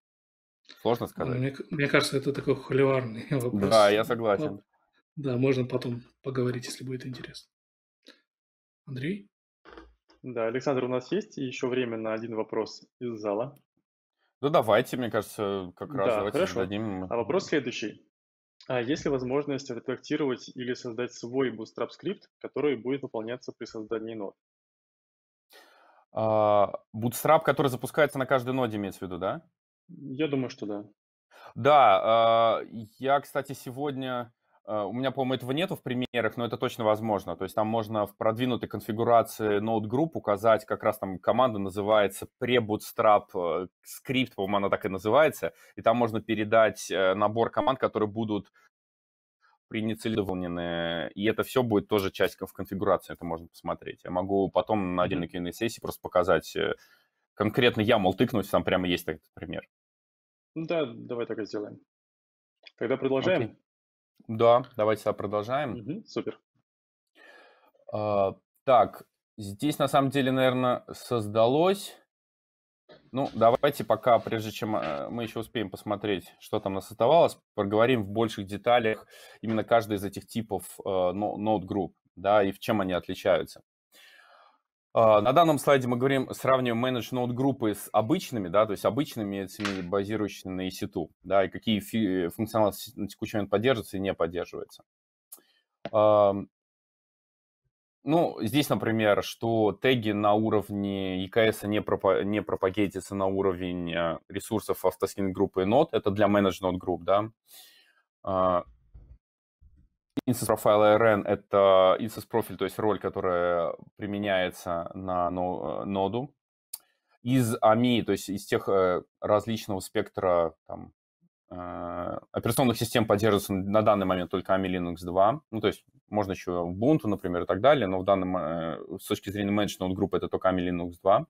сложно сказать. Мне, мне кажется, это такой холиварный вопрос. Да, я согласен. Да, можно потом поговорить, если будет интересно. Андрей? Да, Александр, у нас есть еще время на один вопрос из зала? Да ну, давайте, мне кажется, как раз да, давайте хорошо. зададим. А вопрос следующий. А есть ли возможность редактировать или создать свой Bootstrap скрипт, который будет выполняться при создании нод? А, Bootstrap, который запускается на каждой ноде, имеется в виду, да? Я думаю, что да. Да, а, я, кстати, сегодня Э, у меня, по-моему, этого нету в примерах, но это точно возможно. То есть там можно в продвинутой конфигурации Node групп указать, как раз там команда называется pre-bootstrap э, скрипт, по-моему, она так и называется, и там можно передать э, набор команд, которые будут приинициированы, и это все будет тоже часть в конфигурации, это можно посмотреть. Я могу потом на отдельной Q&A сессии просто показать, конкретно я, мол, тыкнуть, там прямо есть этот пример. Ну да, давай так и сделаем. Тогда продолжаем. Okay. Да, давайте продолжаем. Угу, супер. А, так, здесь на самом деле, наверное, создалось. Ну, давайте пока, прежде чем э, мы еще успеем посмотреть, что там нас оставалось, поговорим в больших деталях именно каждый из этих типов э, ноут-групп, да, и в чем они отличаются. А, на данном слайде мы говорим, сравниваем менедж нод группы с обычными, да, то есть обычными этими, базирующими на EC2, да, и какие функционалы э, функционал на текущий момент поддерживается и не поддерживается. А, ну, здесь, например, что теги на уровне EKS не, пропа- не пропагетятся на уровень э, ресурсов автоскин группы нод, это для менедж нод групп, да. А, Instance профайл RN — это Instance профиль, то есть роль, которая применяется на э, ноду. Из AMI, эм то есть из тех э, различного спектра там, э, операционных систем поддерживается на данный момент только AMI эм Linux 2. Ну, то есть можно еще Ubuntu, например, и так далее, но в данном, с точки зрения менеджмент группы это только AMI эм Linux 2.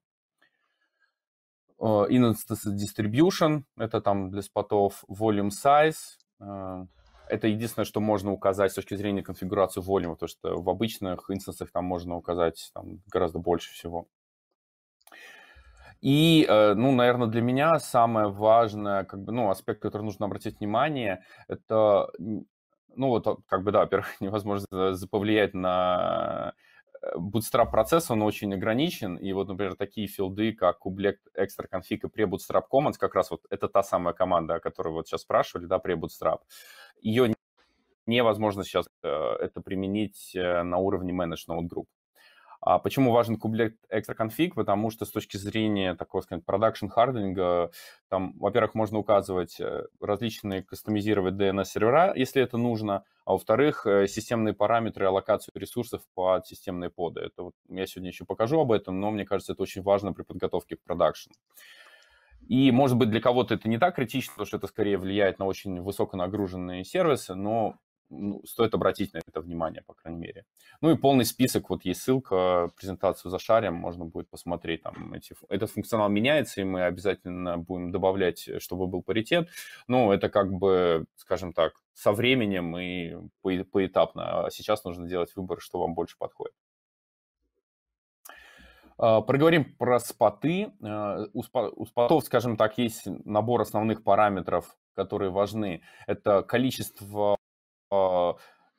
Instance Distribution, это там для спотов Volume Size, это единственное, что можно указать с точки зрения конфигурации Volume, потому что в обычных инстансах там можно указать там, гораздо больше всего. И, э, ну, наверное, для меня самое важное, как бы, ну, аспект, который нужно обратить внимание, это, ну, вот, а, как бы, да, во-первых, невозможно повлиять на Bootstrap процесс, он очень ограничен, и вот, например, такие филды, как Kubelet, Extra Config и pre-Bootstrap Commons, как раз вот это та самая команда, о которой вот сейчас спрашивали, да, pre-Bootstrap, ее невозможно сейчас э, это применить э, на уровне Manage Node Group. А почему важен кублет экстра конфиг? Потому что с точки зрения такого, скажем, продакшн хардинга, там, во-первых, можно указывать э, различные кастомизировать DNS сервера, если это нужно, а во-вторых, э, системные параметры аллокацию ресурсов под системные поды. Это вот, я сегодня еще покажу об этом, но мне кажется, это очень важно при подготовке к продакшн. И, может быть, для кого-то это не так критично, потому что это скорее влияет на очень высоконагруженные сервисы, но ну, стоит обратить на это внимание, по крайней мере. Ну и полный список, вот есть ссылка, презентацию за шарем можно будет посмотреть там эти... Этот функционал меняется, и мы обязательно будем добавлять, э, чтобы был паритет. Ну, это как бы, скажем так, со временем и по поэтапно. А сейчас нужно делать выбор, что вам больше подходит. А, проговорим про споты. Э, у спотов, скажем так, есть набор основных параметров, которые важны. Это количество а,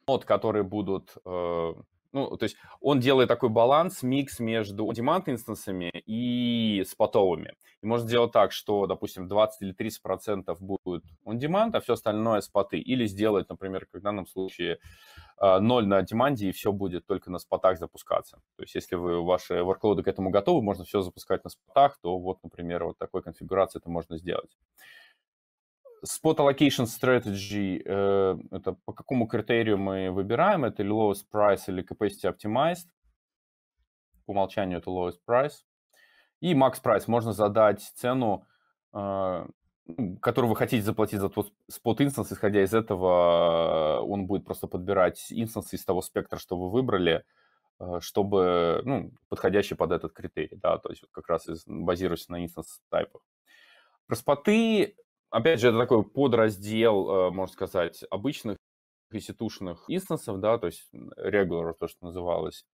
нод, которые будут... Э, ну, то есть он делает такой баланс, микс между demand инстансами и спотовыми. И можно сделать так, что, допустим, 20 или 30 процентов будет он demand, а все остальное споты. Или сделать, например, как в данном случае, 0 э, на деманде, и все будет только на спотах запускаться. То есть если вы, ваши ворклоуды к этому готовы, можно все запускать на спотах, то вот, например, вот такой конфигурации это можно сделать. Spot Allocation Strategy э, это по какому критерию мы выбираем? Это или lowest price, или capacity optimized. По умолчанию это lowest price. И max price. Можно задать цену, э, ну, которую вы хотите заплатить за тот спот инстанс. Исходя из этого, э, он будет просто подбирать инстансы из того спектра, что вы выбрали, чтобы, ну, подходящий под этот критерий, да, то есть вот как раз базируясь на инстанс-тайпах. Про споты Опять же, это такой подраздел, э, можно сказать, обычных институшных инстансов, да, то есть regular, то, что называлось.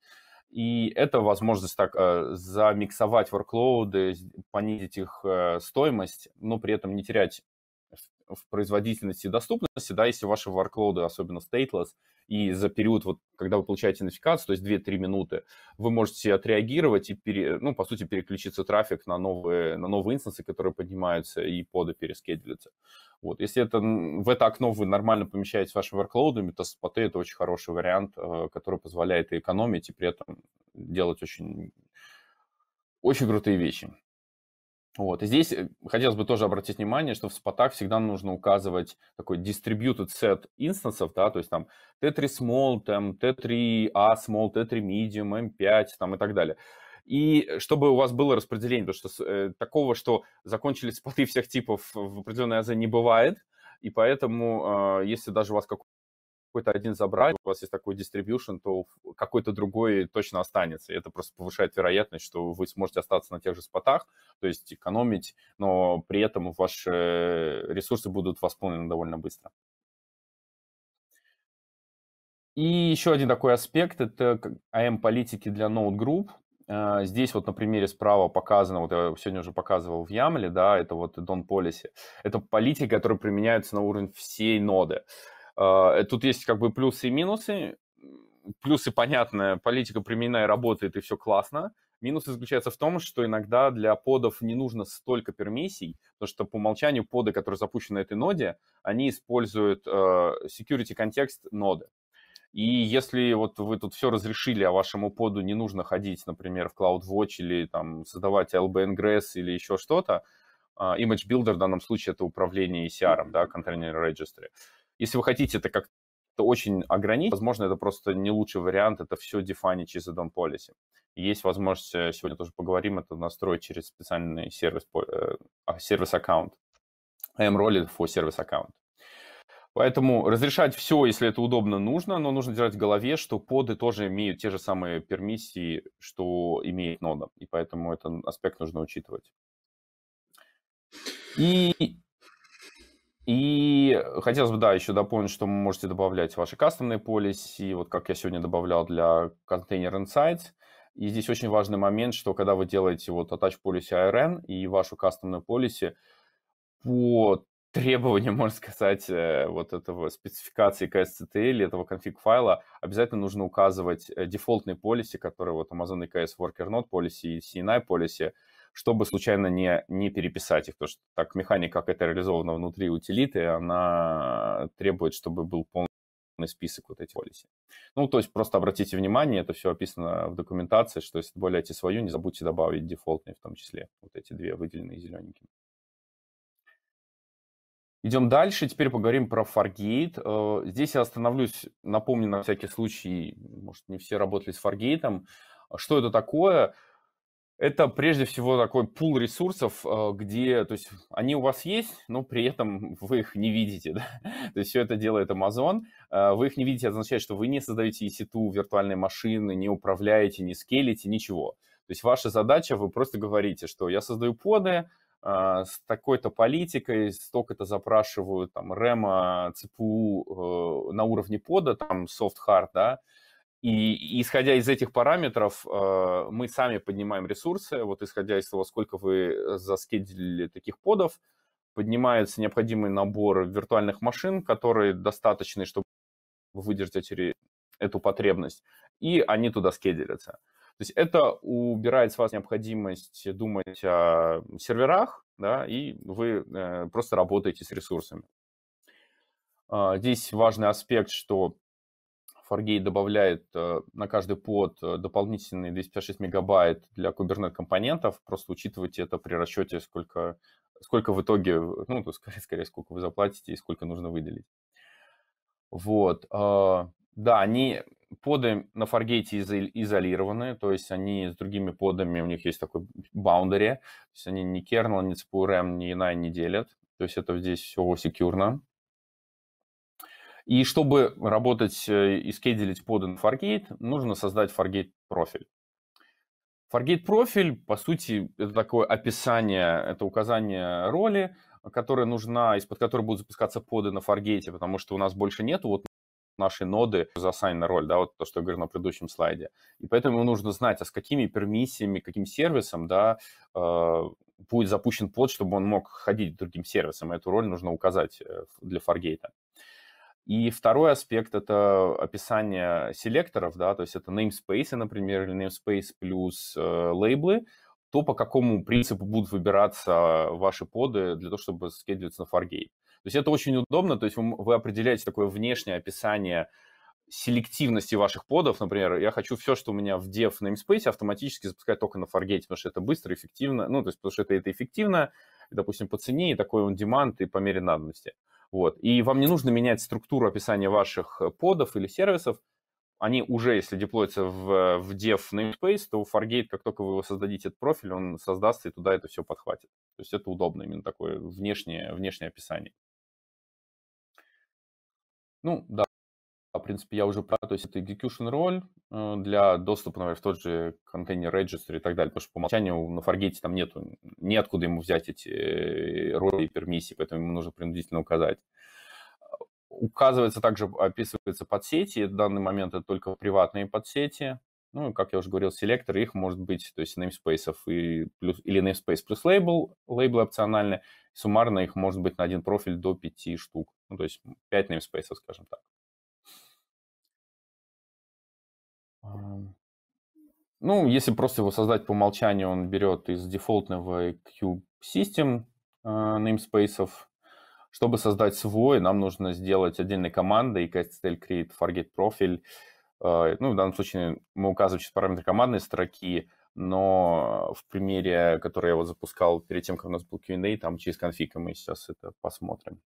И это возможность так э, замиксовать ворклоуды, понизить их э, стоимость, но при этом не терять в производительности и доступности, да, если ваши workload, особенно stateless, и за период, вот, когда вы получаете нотификацию, то есть 2-3 минуты, вы можете отреагировать и, пере, ну, по сути, переключиться трафик на новые, на новые инстансы, которые поднимаются, и поды перескедлятся. Вот. Если это, в это окно вы нормально помещаете ваши workload, то споты – это очень хороший вариант, э, который позволяет и экономить, и при этом делать очень, очень крутые вещи. Вот. И здесь э, хотелось бы тоже обратить внимание, что в спотах всегда нужно указывать такой distributed set инстансов, да, то есть там T3 small, там T3A small, T3 medium, M5 там и так далее. И э, чтобы у вас было распределение, потому что э, такого, что закончились споты всех типов в определенной АЗ не бывает, и поэтому, э, если даже у вас какой какой-то один забрали, у вас есть такой дистрибьюшн, то какой-то другой точно останется. это просто повышает вероятность, что вы сможете остаться на тех же спотах, то есть экономить, но при этом ваши ресурсы будут восполнены довольно быстро. И еще один такой аспект – это АМ-политики для Node Group. А, здесь вот на примере справа показано, вот я сегодня уже показывал в Ямле, да, это вот Don Policy. Это политики, которые применяются на уровень всей ноды. А, тут есть как бы плюсы и минусы. Плюсы, понятно, политика применена работает, и все классно. Минус заключается в том, что иногда для подов не нужно столько пермиссий, потому что по умолчанию поды, которые запущены на этой ноде, они используют э, security контекст ноды. И если вот вы тут все разрешили, а вашему поду не нужно ходить, например, в CloudWatch или там создавать LB Ingress или еще что-то, а, Image Builder в данном случае это управление ECR, да, Container Registry, если вы хотите это как-то очень ограничить, возможно, это просто не лучший вариант, это все дефанить через add-on policy. Есть возможность, э, сегодня тоже поговорим, это настроить через специальный сервис, э, а, сервис-аккаунт. M-Roll for Service аккаунт Поэтому разрешать все, если это удобно, нужно, но нужно держать в голове, что поды тоже имеют те же самые пермиссии, что имеет нода, и поэтому этот аспект нужно учитывать. И и хотелось бы, да, еще дополнить, что вы можете добавлять ваши кастомные полиси, вот как я сегодня добавлял для Container Insights. И здесь очень важный момент, что когда вы делаете вот Attach Policy IRN и вашу кастомную полиси, по требованиям, можно сказать, э, вот этого спецификации KSCTL, этого конфиг файла, обязательно нужно указывать э, дефолтные полиси, которые вот Amazon EKS Worker Node Policy и CNI Policy, чтобы случайно не, не переписать их. Потому что так механика, как это реализовано внутри утилиты, она требует, чтобы был полный список вот этих полисей. Ну, то есть просто обратите внимание, это все описано в документации, что если добавляете свою, не забудьте добавить дефолтные в том числе, вот эти две выделенные зелененькими. Идем дальше, теперь поговорим про Fargate. Э, здесь я остановлюсь, напомню на всякий случай, может, не все работали с Fargate. Что это такое? Это прежде всего такой пул ресурсов, э, где, то есть, они у вас есть, но при этом вы их не видите. Да? То есть все это делает Amazon. Э, вы их не видите, означает, что вы не создаете EC2 виртуальной машины, не управляете, не скелите, ничего. То есть ваша задача, вы просто говорите, что я создаю поды, э, с такой-то политикой, столько-то запрашивают там рема, ЦПУ на уровне пода, там soft-hard, да, и исходя из этих параметров, э, мы сами поднимаем ресурсы. Вот исходя из того, сколько вы заскедили таких подов, поднимается необходимый набор виртуальных машин, которые достаточны, чтобы выдержать эту потребность, и они туда скедерятся. То есть это убирает с вас необходимость думать о серверах, да, и вы э, просто работаете с ресурсами. А, здесь важный аспект, что Fargate добавляет э, на каждый под э, дополнительные 256 мегабайт для кубернет-компонентов. Просто учитывайте это при расчете, сколько, сколько в итоге, ну, то скорее, скорее, сколько вы заплатите и сколько нужно выделить. Вот. А, да, они поды на Fargate изолированы, то есть они с другими подами, у них есть такой boundary, то есть они ни kernel, ни cpu ram, ни inline не делят, то есть это здесь все секьюрно. И чтобы работать э, и скеделить под Fargate, нужно создать Fargate профиль. Fargate профиль, по сути, это такое описание, это указание роли, которая нужна, из-под которой будут запускаться поды на Fargate, потому что у нас больше нету вот нашей ноды на роль, да, вот то, что я говорил на предыдущем слайде. И поэтому нужно знать, а с какими пермиссиями, каким сервисом, да, э, будет запущен под, чтобы он мог ходить другим сервисом. Эту роль нужно указать э, для Fargate. И второй аспект — это описание селекторов, да, то есть это namespace, например, или namespace плюс э, лейблы, то, по какому принципу будут выбираться ваши поды для того, чтобы скедлиться на Fargate. То есть это очень удобно, то есть вы, вы определяете такое внешнее описание селективности ваших подов, например, я хочу все, что у меня в dev namespace, автоматически запускать только на Fargate, потому что это быстро, эффективно, ну, то есть потому что это, это эффективно, допустим, по цене, и такой он демант, и по мере надобности. Вот. И вам не нужно менять структуру описания ваших э, подов или сервисов. Они уже, если деплоятся в, э, в dev namespace, то Fargate, как только вы его создадите, этот профиль, он создастся и туда это все подхватит. То есть это удобно, именно такое внешнее, внешнее описание. Ну, да. А, в принципе, я уже про, то есть это execution роль э, для доступа, например, в тот же контейнер registry и так далее, потому что по умолчанию на Fargate там нету, неоткуда ему взять эти э, роли и пермиссии, поэтому ему нужно принудительно указать. Указывается также, описывается подсети, в данный момент это только приватные подсети, ну, как я уже говорил, селекторы, их может быть, то есть namespace и плюс, или namespace плюс лейбл, лейблы опциональны, суммарно их может быть на один профиль до пяти штук, ну, то есть пять namespace, скажем так. Ну, если просто его создать по умолчанию, он берет из дефолтного Cube System а, namespace. Чтобы создать свой, нам нужно сделать отдельной командой castel create forget профиль. А, ну, в данном случае мы указываем сейчас параметры командной строки, но в примере, который я вот запускал перед тем, как у нас был Q&A, там через конфиг, мы сейчас это посмотрим.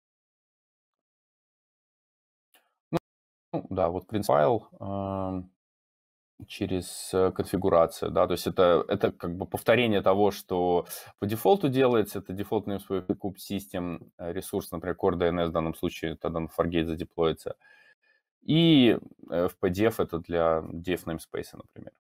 Ну, да, вот print файл через э, конфигурацию, да, то есть это, это как бы повторение того, что по дефолту делается, это дефолтный куб систем э, ресурс, например, Core DNS в данном случае, тогда на Fargate задеплоится, и в э, PDF это для DF namespace, например.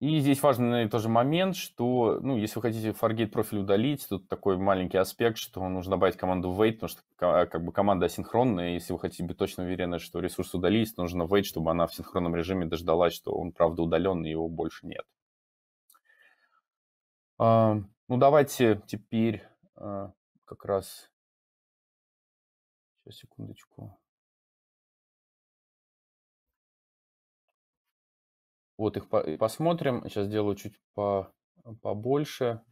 И здесь важный тоже момент, что, ну, если вы хотите Fargate профиль удалить, тут такой маленький аспект, что нужно добавить команду wait, потому что как бы команда асинхронная, если вы хотите быть точно уверены, что ресурс удалить, нужно wait, чтобы она в синхронном режиме дождалась, что он, правда, удален, и его больше нет. А, ну, давайте теперь а, как раз... Сейчас, секундочку. Вот их э, посмотрим. Сейчас сделаю чуть по э, побольше.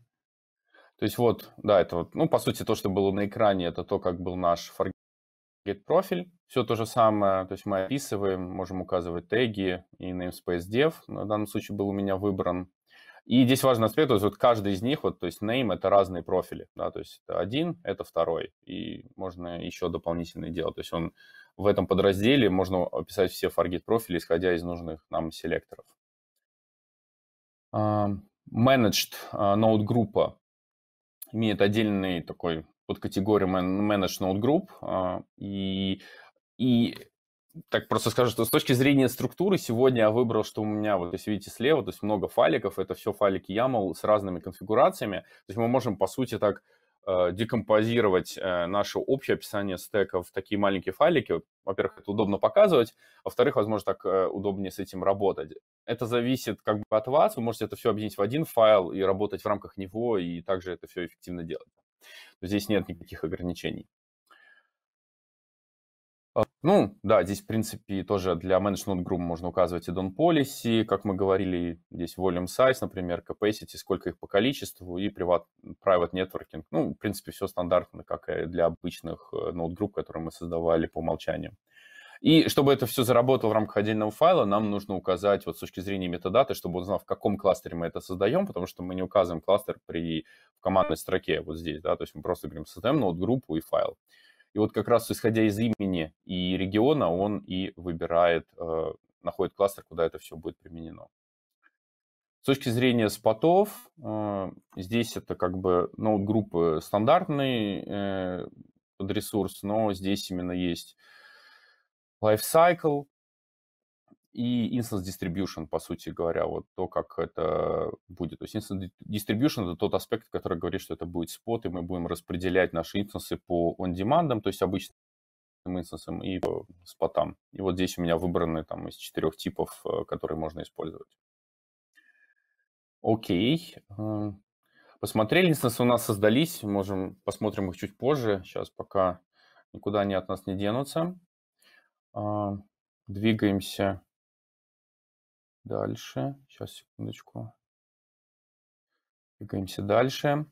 То есть вот, да, это вот, ну, по сути, то, что было на экране, это то, как был наш Forget профиль. Все то же самое, то есть мы описываем, можем указывать теги и namespace dev. На данном случае был у меня выбран и здесь важный аспект, то есть вот каждый из них, вот, то есть name — это разные профили, да, то есть это один — это второй, и можно еще дополнительные делать. То есть он в этом подразделе можно описать все фаргит профили, исходя из нужных нам селекторов. managed а, Node группа имеет отдельный такой под Managed Node Group, а, и, и так просто скажу, что с точки зрения структуры сегодня я выбрал, что у меня, вот, то есть видите слева, то есть много файликов, это все файлики YAML с разными конфигурациями. То есть мы можем, по сути, так э, декомпозировать э, наше общее описание стека в такие маленькие файлики. Во-первых, это удобно показывать, во-вторых, возможно, так э, удобнее с этим работать. Это зависит как бы от вас, вы можете это все объединить в один файл и работать в рамках него, и также это все эффективно делать. здесь нет никаких ограничений. А, ну, да, здесь, в принципе, тоже для management group можно указывать и don policy, как мы говорили, здесь volume size, например, capacity, сколько их по количеству, и private, private networking. Ну, в принципе, все стандартно, как и для обычных э, node group, которые мы создавали по умолчанию. И чтобы это все заработало в рамках отдельного файла, нам нужно указать вот с точки зрения метадаты, чтобы он знал, в каком кластере мы это создаем, потому что мы не указываем кластер при в командной строке вот здесь, да, то есть мы просто говорим создаем ноут-группу и файл. Uh, и вот как раз исходя из имени и региона, он и выбирает, э, находит кластер, куда это все будет применено. С точки зрения спотов, э, здесь это как бы ноут-группы ну, стандартный э, под ресурс, но здесь именно есть lifecycle, и Instance Distribution, по сути говоря, вот то, как это будет. То есть Instance Distribution — это тот аспект, который говорит, что это будет спот, и мы будем распределять наши инстансы по on-demand, то есть обычным инстансам и по спотам. И вот здесь у меня выбраны там из четырех типов, э, которые можно использовать. Окей. Э, посмотрели, инстансы у нас создались, можем посмотрим их чуть позже. Сейчас пока никуда они от нас не денутся. Э, двигаемся Дальше. Сейчас, секундочку. Двигаемся дальше.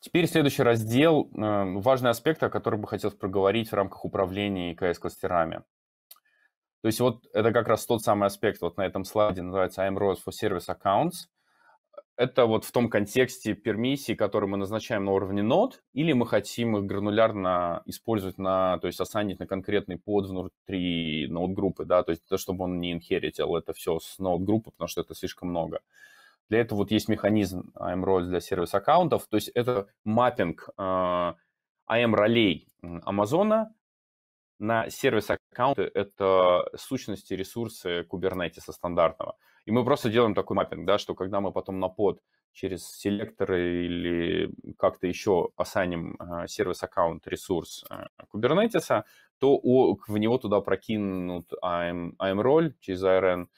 Теперь следующий раздел. Э, важный аспект, о котором бы хотелось проговорить в рамках управления ИКС-кластерами. То есть вот это как раз тот самый аспект, вот на этом слайде называется I'm roles for Service Accounts. Это вот в том контексте пермиссии, которые мы назначаем на уровне нод, или мы хотим их гранулярно использовать на, то есть ассайнить на конкретный под внутри нод-группы, да, то есть то, чтобы он не инхеритил это все с нод-группы, потому что это слишком много. Для этого вот есть механизм AMRoles для сервис-аккаунтов, то есть это маппинг э, а, AM-ролей Амазона на сервис-аккаунты, это сущности, ресурсы Kubernetes стандартного. И мы просто делаем такой маппинг, да, что когда мы потом на под через селекторы или как-то еще осаним э, сервис-аккаунт, ресурс э, Kubernetes, то в него туда прокинут AM, AM-роль через ARN,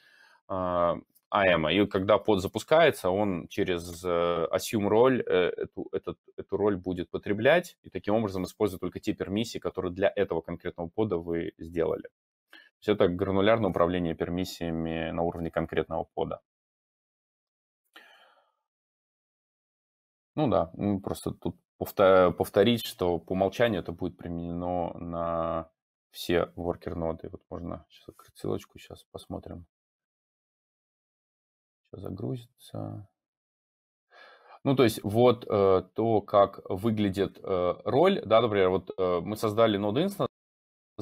а, АМ. И когда под запускается, он через э, assume роль эту, этот, эту роль будет потреблять и таким образом использует только те пермиссии, которые для этого конкретного пода вы сделали все это гранулярное управление пермиссиями на уровне конкретного пода. Ну да, ну, просто тут повторить, что по умолчанию это будет применено на все воркер-ноды. Вот можно сейчас открыть ссылочку, сейчас посмотрим. Сейчас загрузится. Ну, то есть вот э, то, как выглядит э, роль, да, например, вот э, мы создали ноду инстанс,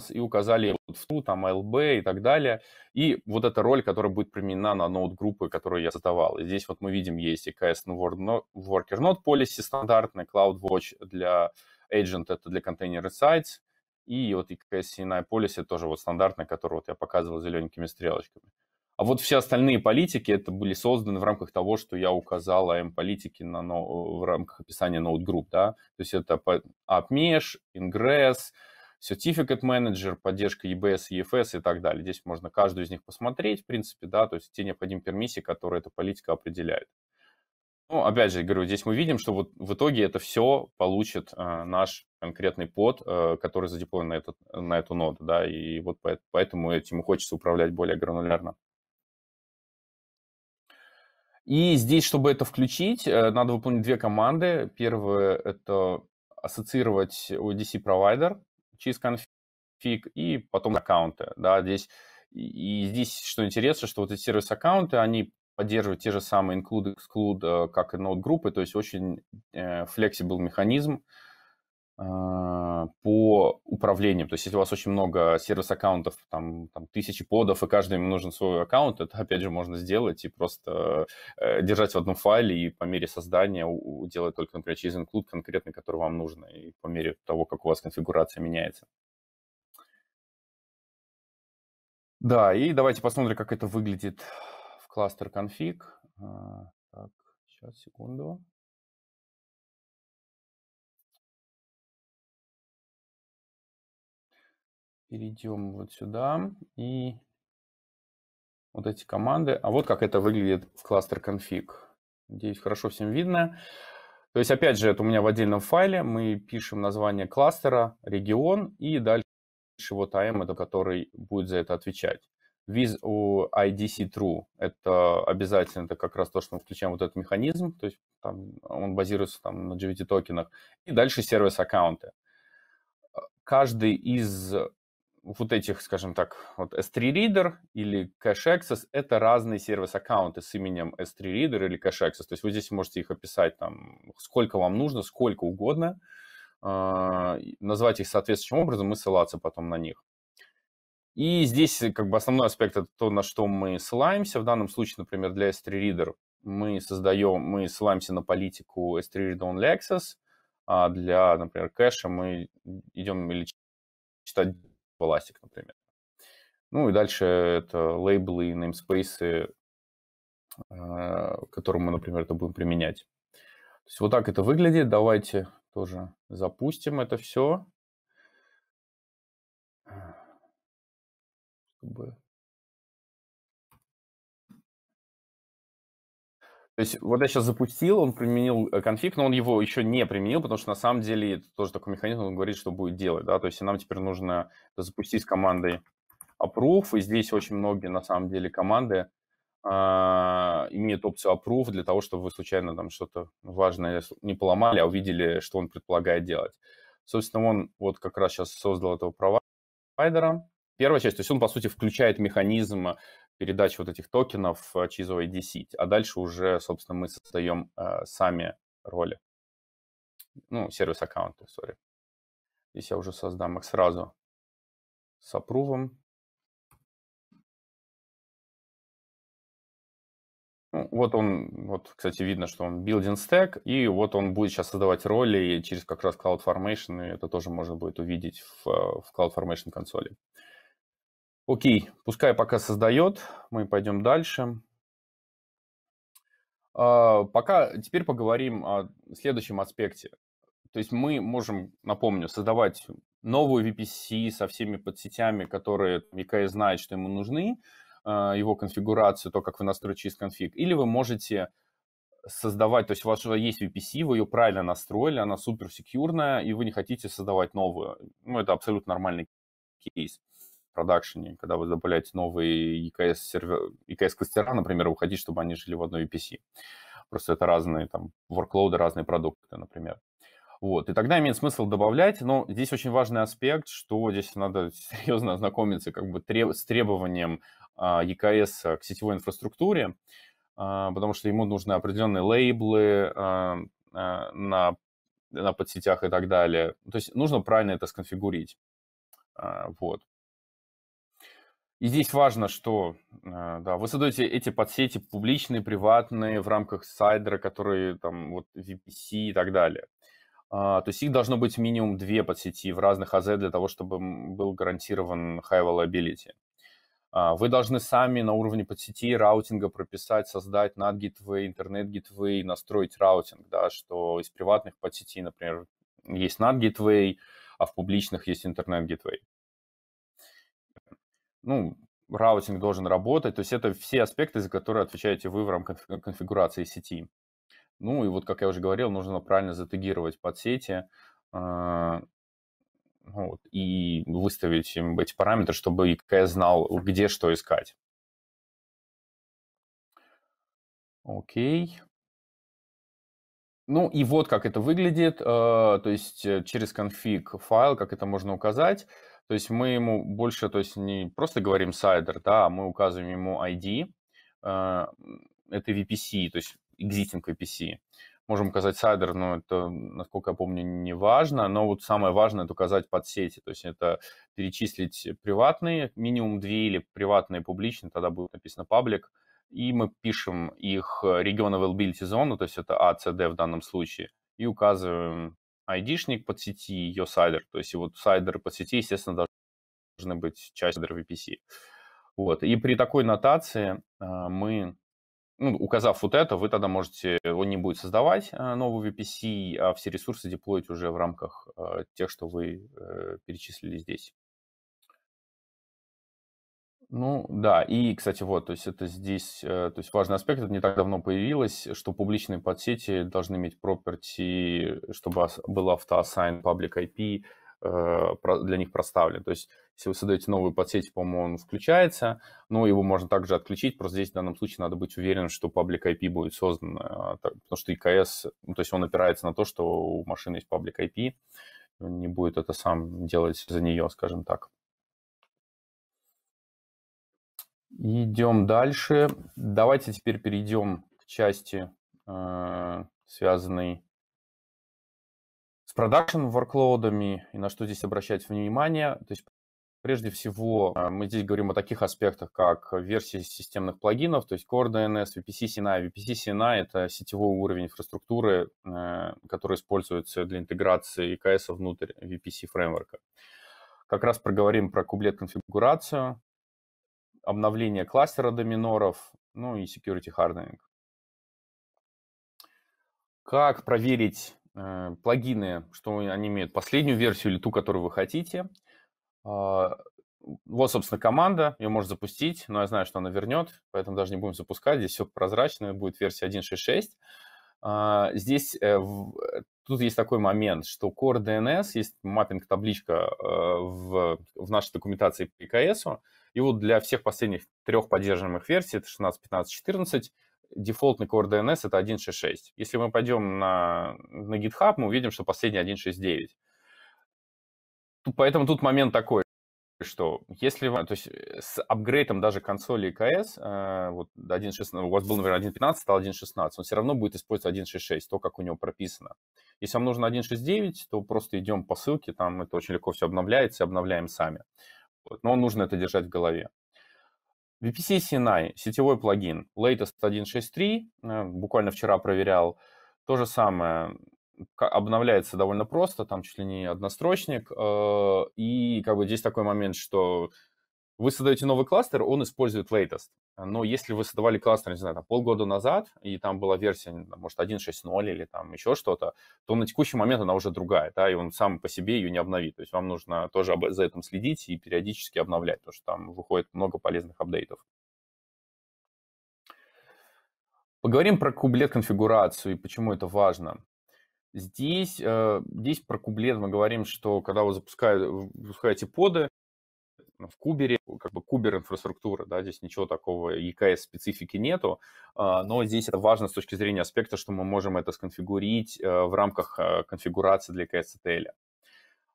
и указали вот в ту, там, LB и так далее. И вот эта роль, которая будет применена на ноут-группы, которую я задавал И здесь вот мы видим, есть и KS Worker Node Policy стандартный, CloudWatch для Agent, это для Container sites и вот и KSCNI Policy тоже вот стандартный, который вот я показывал зелененькими стрелочками. А вот все остальные политики, это были созданы в рамках того, что я указал АМ-политики на, но, в рамках описания ноут-групп, да, то есть это AppMesh, Ingress, Certificate Manager, поддержка EBS, EFS и так далее. Здесь можно каждую из них посмотреть, в принципе, да, то есть те необходимые пермиссии, которые эта политика определяет. Ну, опять же, говорю, здесь мы видим, что вот в итоге это все получит э, наш конкретный под, э, который задеплоен на, этот, на эту ноду, да, и вот поэтому этим хочется управлять более гранулярно. И здесь, чтобы это включить, э, надо выполнить две команды. Первое – это ассоциировать ODC-провайдер через конфиг и потом аккаунты. Да, здесь, и здесь что интересно, что вот эти сервис-аккаунты, они поддерживают те же самые include, exclude, э, как и нод-группы, то есть очень э, flexible механизм, а, по управлению. То есть, если у вас очень много сервис-аккаунтов, там, там тысячи подов, и каждому нужен свой аккаунт, это, опять же, можно сделать и просто э, держать в одном файле и по мере создания делать только, например, через include конкретный, который вам нужен, и по мере того, как у вас конфигурация меняется. Да, и давайте посмотрим, как это выглядит в кластер конфиг. А, так, сейчас, секунду. перейдем вот сюда и вот эти команды. А вот как это выглядит в кластер конфиг. Надеюсь, хорошо всем видно. То есть, опять же, это у меня в отдельном файле. Мы пишем название кластера, регион и дальше вот АМ, это который будет за это отвечать. With IDC true – это обязательно, это как раз то, что мы включаем вот этот механизм, то есть там, он базируется там, на GVT токенах. И дальше сервис-аккаунты. Каждый из вот этих, скажем так, вот S3 Reader или Cache Access — это разные сервис-аккаунты с именем S3 Reader или Cache Access. То есть вы здесь можете их описать там сколько вам нужно, сколько угодно, а, назвать их соответствующим образом и ссылаться потом на них. И здесь э, как бы основной аспект — это то, на что мы ссылаемся. В данном случае, например, для S3 Reader мы создаем, мы ссылаемся на политику S3 Reader Only Access, а для, например, кэша мы идем или читать Elastic, например. Ну и дальше это лейблы и namespace, э, которые мы, например, это будем применять. То есть вот так это выглядит. Давайте тоже запустим это все. То есть вот я сейчас запустил, он применил э, конфиг, но он его еще не применил, потому что на самом деле это тоже такой механизм, он говорит, что будет делать, да, то есть нам теперь нужно запустить с командой approve, и здесь очень многие на самом деле команды э, имеют опцию approve для того, чтобы вы случайно там что-то важное не поломали, а увидели, что он предполагает делать. Собственно, он вот как раз сейчас создал этого провайдера. Первая часть, то есть он, по сути, включает механизм передачи вот этих токенов э, через oid а дальше уже, собственно, мы создаем э, сами роли. Ну, сервис аккаунты, sorry. Здесь я уже создам их сразу с апрувом. Ну, вот он, вот, кстати, видно, что он building stack, и вот он будет сейчас создавать роли через как раз CloudFormation, и это тоже можно будет увидеть в, э, в CloudFormation консоли. Uh, Окей, пускай пока создает, мы пойдем дальше. А, пока теперь поговорим о следующем аспекте. То есть мы можем, напомню, создавать новую VPC со всеми подсетями, которые EKS знает, что ему нужны, а, его конфигурацию, то, как вы настроите через конфиг. Или вы можете создавать, то есть у вас уже есть VPC, вы ее правильно настроили, она супер секьюрная, и вы не хотите создавать новую. Ну, это абсолютно нормальный кейс продакшене, когда вы добавляете новые EKS-кластера, e EKS например, вы хотите, чтобы они жили в одной EPC. Просто это разные там ворклоуды, разные продукты, например. Вот. И тогда имеет смысл добавлять, но здесь очень важный аспект, что здесь надо серьезно ознакомиться как бы треб- с требованием ЕКС а, e к сетевой инфраструктуре, а, потому что ему нужны определенные лейблы а, на, на подсетях и так далее. То есть нужно правильно это сконфигурить. Вот. И здесь важно, что э, да, вы создаете эти подсети публичные, приватные, в рамках сайдера, которые там вот VPC и так далее. А, то есть их должно быть минимум две подсети в разных АЗ для того, чтобы был гарантирован high availability. А, вы должны сами на уровне подсети раутинга прописать, создать NAT gateway, интернет gateway, настроить раутинг, да, что из приватных подсетей, например, есть NAT gateway, а в публичных есть интернет gateway ну, раутинг должен работать. То есть это все аспекты, за которые отвечаете вы в рамках конфигурации сети. Ну и вот, как я уже говорил, нужно правильно затегировать подсети э, а, вот, и выставить им эти параметры, чтобы ИКС знал, где что искать. Окей. Ну и вот как это выглядит, а, то есть э, через конфиг файл, как это можно указать. То есть мы ему больше, то есть не просто говорим сайдер, да, а мы указываем ему ID, э, это VPC, то есть existing VPC. Можем указать сайдер, но это, насколько я помню, не важно. Но вот самое важное – это указать под подсети. То есть это перечислить приватные, минимум две или приватные публичные, тогда будет написано паблик. И мы пишем их э, регион availability зону, то есть это A, C, D в данном случае, и указываем айдишник под сети ее сайдер. То есть и вот сайдеры под сети, естественно, должны быть частью сайдера VPC. Вот. И при такой нотации а, мы, ну, указав вот это, вы тогда можете, он не будет создавать а, новый VPC, а все ресурсы деплоить уже в рамках а, тех, что вы э, перечислили здесь. Ну да, и, кстати, вот, то есть это здесь, э, то есть важный аспект, это не так давно появилось, что публичные подсети должны иметь property, чтобы был автоасайн, public IP э, для них проставлен. То есть если вы создаете новую подсеть, по-моему, он включается, но его можно также отключить, просто здесь в данном случае надо быть уверенным, что public IP будет создан, а, потому что ИКС, ну, то есть он опирается на то, что у машины есть public IP, не будет это сам делать за нее, скажем так. Идем дальше. Давайте теперь перейдем к части, э, связанной с продакшн ворклоудами и на что здесь обращать внимание. То есть, прежде всего, э, мы здесь говорим о таких аспектах, как версии системных плагинов, то есть Core DNS, VPC CNI. VPC CNI — это сетевой уровень инфраструктуры, э, который используется для интеграции ИКС внутрь VPC фреймворка. Как раз проговорим про кублет конфигурацию, обновление кластера доминоров, ну и security hardening. Как проверить э, плагины, что они имеют последнюю версию или ту, которую вы хотите? Э, вот, собственно, команда, ее можно запустить, но я знаю, что она вернет, поэтому даже не будем запускать, здесь все прозрачно, будет версия 1.6.6. Э, а, здесь э, в, э, тут есть такой момент, что Core DNS, есть маппинг-табличка э, в, в нашей документации по IKS, и вот для всех последних трех поддерживаемых версий, это 16, 15, 14, дефолтный Core DNS это 1.6.6. Если мы пойдем на, на GitHub, мы увидим, что последний 1.6.9. Поэтому тут момент такой, что если вам, то есть э, с апгрейдом даже консоли ИКС, э, вот 1.16, у вас был, наверное, 1.15, стал 1.16, он все равно будет использовать 1.6.6, то, как у него прописано. Если вам нужно 1.6.9, то просто идем по ссылке, там это очень легко все обновляется, обновляем сами. Вот, но нужно это держать в голове. VPC CNI, сетевой плагин, latest 1.6.3, э, буквально вчера проверял, то же самое, обновляется довольно просто, там чуть ли не однострочник, э, и как бы здесь такой момент, что вы создаете новый кластер, он использует latest. Но если вы создавали кластер, не знаю, там, полгода назад, и там была версия, может, 1.6.0 или там еще что-то, то на текущий момент она уже другая, да, и он сам по себе ее не обновит. То есть вам нужно тоже за этим следить и периодически обновлять, потому что там выходит много полезных апдейтов. Поговорим про кублет-конфигурацию и почему это важно. Здесь, э, здесь про кублет мы говорим, что когда вы запускаете, выпускаете поды, в Кубере, как бы Кубер инфраструктура, да, здесь ничего такого EKS специфики нету, а, но здесь это важно с точки зрения аспекта, что мы можем это сконфигурить э, в рамках э, конфигурации для EKS ETL.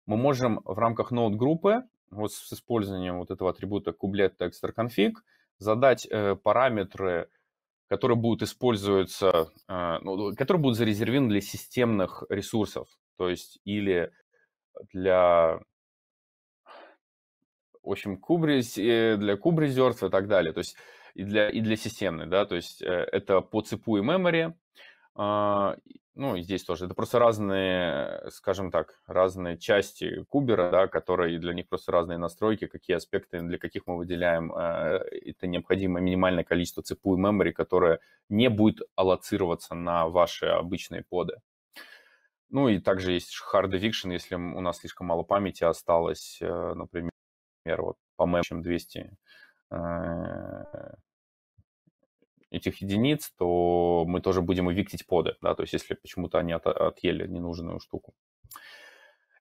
Мы можем в рамках нод группы вот с использованием вот этого атрибута kubelet texter config задать э, параметры, которые будут используются, ну, которые будут зарезервированы для системных ресурсов, то есть или для в общем, кубризь, э, для кубризерств и так далее, то есть и для, и для системной, да, то есть э, это по цепу и memory, а, ну, и здесь тоже. Это просто разные, скажем так, разные части кубера, да, которые для них просто разные настройки, какие аспекты, для каких мы выделяем а, это необходимое минимальное количество цепу и memory, которое не будет аллоцироваться на ваши обычные поды. Ну и также есть hard eviction, если у нас слишком мало памяти осталось, э, например, например, вот по моему, чем 200 э, этих единиц, то мы тоже будем эвиктить поды, да, то есть если почему-то они от, отъели ненужную штуку.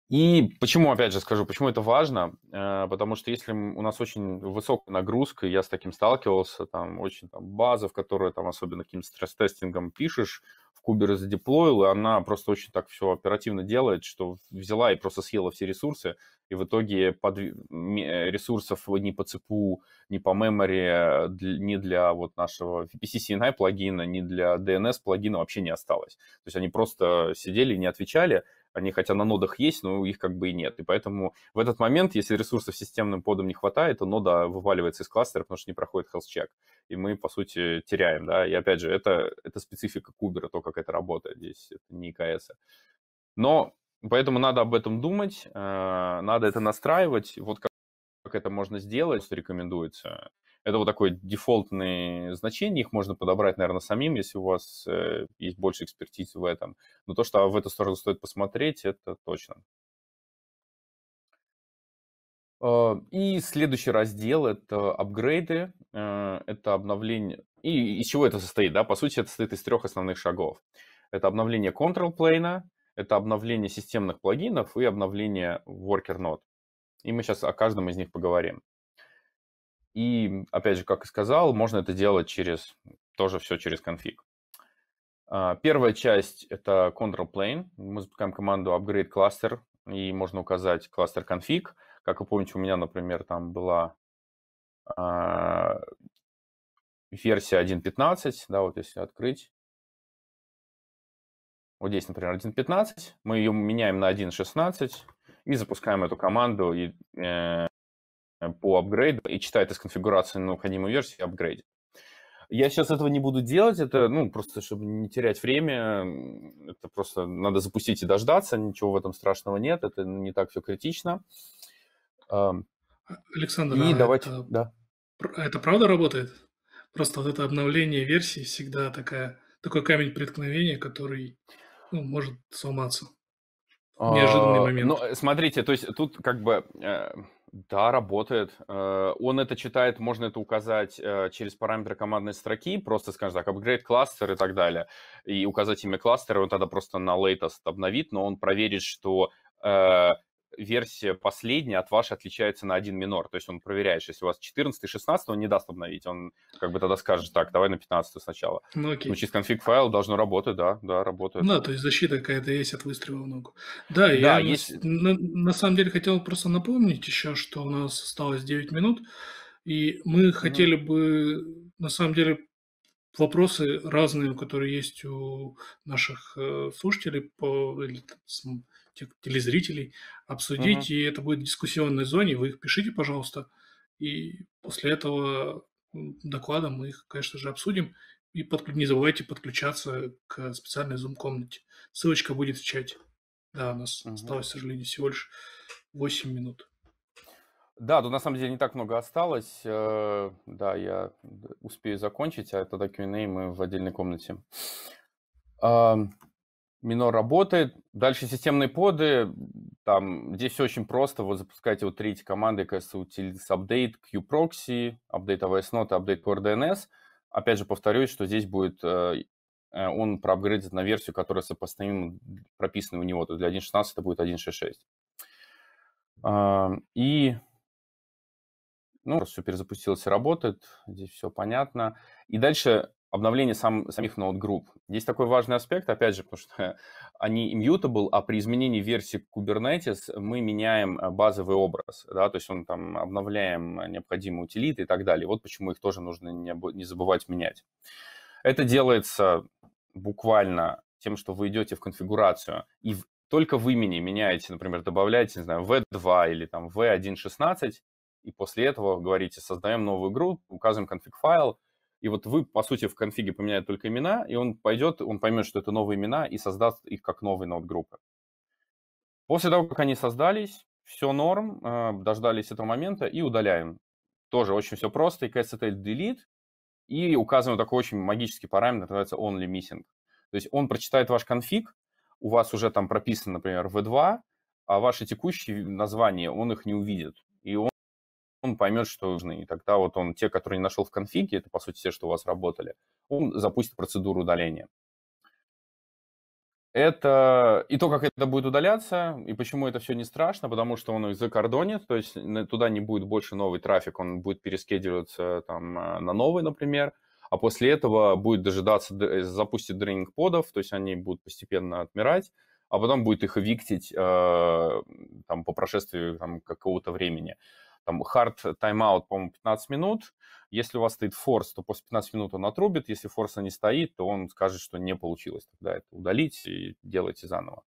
И почему, опять же скажу, почему это важно? Э, потому что если у нас очень высокая нагрузка, я с таким сталкивался, там очень там, база, в которую там особенно каким-то стресс-тестингом пишешь, в Кубер задеплоил, и она просто очень так все оперативно делает, что взяла и просто съела все ресурсы, и в итоге под... Э, ресурсов ни по цепу, ни по memory, э, не для вот нашего VPC-CNI плагина, не для DNS плагина вообще не осталось. То есть они просто сидели и не отвечали, они хотя на нодах есть, но их как бы и нет. И поэтому в этот момент, если ресурсов системным подом не хватает, то нода вываливается из кластера, потому что не проходит health check. И мы, по сути, теряем, да. И опять же, это, это специфика Кубера, то, как это работает здесь, это не КС. Но Поэтому надо об этом думать, э, надо это настраивать. Вот как, как это можно сделать, рекомендуется. Это вот такое дефолтные значения, их можно подобрать, наверное, самим, если у вас э, есть больше экспертизы в этом. Но то, что в эту сторону стоит посмотреть, это точно. Э, и следующий раздел – это апгрейды, это обновление. И из чего это состоит? Да? По сути, это состоит из трех основных шагов. Это обновление control plane, это обновление системных плагинов и обновление worker node. И мы сейчас о каждом из них поговорим. И, опять же, как и сказал, можно это делать через, тоже все через конфиг. А, первая часть – это control plane. Мы запускаем команду upgrade cluster, и можно указать кластер конфиг. Как вы помните, у меня, например, там была а, версия 1.15, да, вот если открыть, вот здесь, например, 1.15, мы ее меняем на 1.16 и запускаем эту команду и, э, по апгрейду и читает из конфигурации на необходимую версию и апгрейдит. Я сейчас этого не буду делать, это, ну, просто, чтобы не терять время, это просто надо запустить и дождаться, ничего в этом страшного нет, это не так все критично. Александр, и а давайте, это, да. А это правда работает? Просто вот это обновление версии всегда такая, такой камень преткновения, который ну, может сломаться. Неожиданный а, момент. Ну, э, смотрите, то есть тут как бы... Э... Да, работает. Э, он это читает, можно это указать э, через параметры командной строки, просто, скажем так, upgrade кластер и так далее, и указать имя кластера, он тогда просто на latest обновит, но он проверит, что версия последняя от вашей отличается на один минор. То есть он проверяет, если у вас 14 16 он не даст обновить. Он как бы тогда скажет, так, давай на 15 сначала. Ну, ну окей. Ну, через конфиг файл должно работать, да, да, работает. Да, ну, то есть защита какая-то есть от выстрела в ногу. Да, да я есть... на, на самом деле хотел просто напомнить еще, что у нас осталось 9 минут, и мы хотели mm. бы, на самом деле, вопросы разные, которые есть у наших э, слушателей по, или, там, телезрителей, обсудить, uh-huh. и это будет в дискуссионной зоне, вы их пишите, пожалуйста, и после этого доклада мы их, конечно же, обсудим, и под... не забывайте подключаться к специальной Zoom-комнате. Ссылочка будет в чате. Да, у нас uh-huh. осталось, к сожалению, всего лишь 8 минут. Да, тут на самом деле не так много осталось. Э, да, я э, успею закончить, а тогда Q&A мы в отдельной комнате. Минор работает. Дальше системные поды. Там здесь все очень просто. Вы запускаете вот третьей команды, кажется, utils update, qproxy, update avsnot, update PowerDNS. Опять же, повторюсь, что здесь будет э, э, он проапгрейдит на версию, которая сопоставима прописанной у него. То есть для 1.16 это будет 1.6.6. А, и ну, все перезапустилось и работает. Здесь все понятно. И дальше обновление сам, самих нод-групп. Здесь такой важный аспект, опять же, потому что они immutable, а при изменении версии Kubernetes мы меняем э, базовый образ, да, то есть он там обновляем необходимые утилиты и так далее. Вот почему их тоже нужно не, не забывать менять. Это делается буквально тем, что вы идете в конфигурацию и только в имени меняете, например, добавляете, не знаю, v2 или там v1.16, и после этого говорите, создаем новую группу, указываем конфиг файл, и вот вы, по сути, в конфиге поменяете только имена, и он пойдет, он поймет, что это новые имена, и создаст их как новые нод-группы. После того, как они создались, все норм, а, дождались этого момента и удаляем. Тоже очень все просто, и catch delete, и указываем такой очень магический параметр, называется only missing. То есть он прочитает ваш конфиг, у вас уже там прописано, например, v2, а ваши текущие названия он их не увидит. И он он поймет, что нужны. И тогда вот он, те, которые не нашел в конфиге, это, по сути, все, что у вас работали, он запустит процедуру удаления. Это и то, как это будет удаляться, и почему это все не страшно, потому что он их закордонит, то есть туда не будет больше новый трафик, он будет перескедироваться там э, на новый, например, а после этого будет дожидаться, э, запустит дрейнинг подов, то есть они будут постепенно отмирать, а потом будет их виктить э, там, по прошествии какого-то времени там hard тайм-аут, по-моему, 15 минут. Если у вас стоит форс, то после 15 минут он отрубит. Если форса не стоит, то он скажет, что не получилось. Тогда это удалить и делайте заново.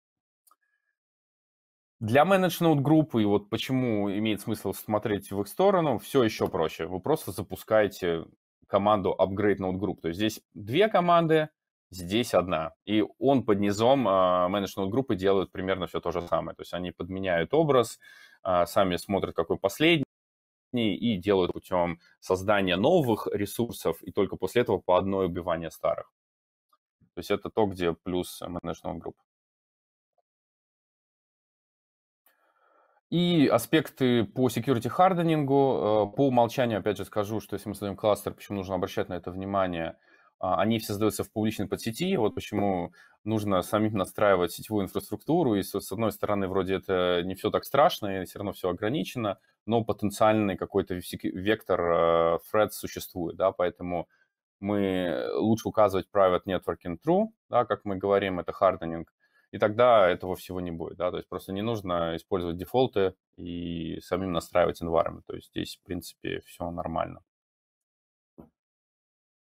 Для менеджмент группы, и вот почему имеет смысл смотреть в их сторону, все еще проще. Вы просто запускаете команду Upgrade Node Group. То есть здесь две команды, здесь одна. И он под низом менеджмент группы делают примерно все то же самое. То есть они подменяют образ, а, сами смотрят, какой последний, и делают путем создания новых ресурсов и только после этого по одной убивания старых. То есть это то, где плюс менеджмент групп. И аспекты по security hardening. Э, по умолчанию, опять же, скажу, что если мы создаем кластер, почему нужно обращать на это внимание – а, они все создаются в публичной подсети, вот почему нужно самим настраивать сетевую инфраструктуру, и с одной стороны вроде это не все так страшно, и все равно все ограничено, но потенциальный какой-то вектор э, thread существует, да, поэтому мы лучше указывать private networking true, да, как мы говорим, это hardening, и тогда этого всего не будет, да, то есть просто не нужно использовать дефолты и самим настраивать environment, то есть здесь, в принципе, все нормально.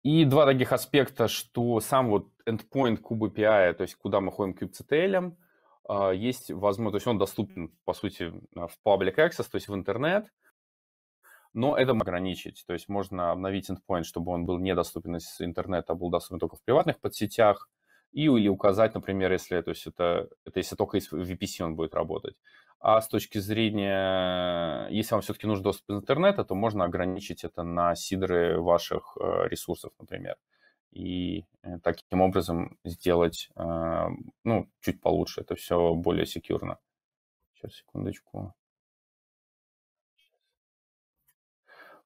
И два таких аспекта, что сам вот endpoint Kube API, то есть куда мы ходим к kubectl, а, есть возможность, то есть он доступен, по сути, в public access, то есть в интернет, но это можно ограничить, то есть можно обновить endpoint, чтобы он был недоступен из интернета, а был доступен только в приватных подсетях, и или указать, например, если, то есть это, это если только из VPC он будет работать. А с точки зрения, если вам все-таки нужен доступ из интернета, то можно ограничить это на сидры ваших э, ресурсов, например. И э, таким образом сделать э, ну, чуть получше. Это все более секьюрно. Сейчас, секундочку.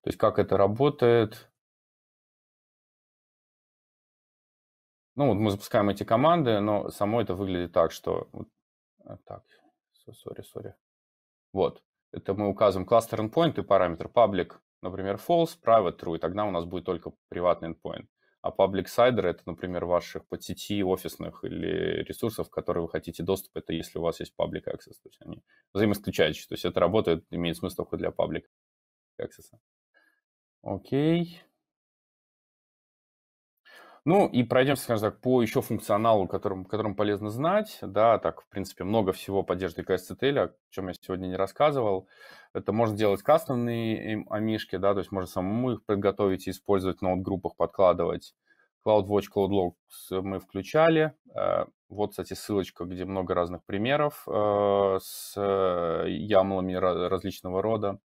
То есть как это работает? Ну, вот мы запускаем эти команды, но само это выглядит так, что... Вот, так, Сори, сори. Вот. Это мы указываем кластер endpoint и параметр public, например, false, private, true, и тогда у нас будет только приватный endpoint. А public сайдер это, например, ваших подсети офисных или ресурсов, которые вы хотите доступ, это если у вас есть public access. То есть они взаимоисключающие. То есть это работает, имеет смысл только для public access. Окей. Ну и пройдемся, скажем так, по еще функционалу, которым, которым полезно знать. Да, так, в принципе, много всего поддерживает KSCTL, о чем я сегодня не рассказывал. Это можно делать кастомные амишки, да, то есть можно самому их подготовить и использовать в ноут-группах, подкладывать. CloudWatch, CloudLogs мы включали. Э, вот, кстати, ссылочка, где много разных примеров э, с э, ямлами различного рода.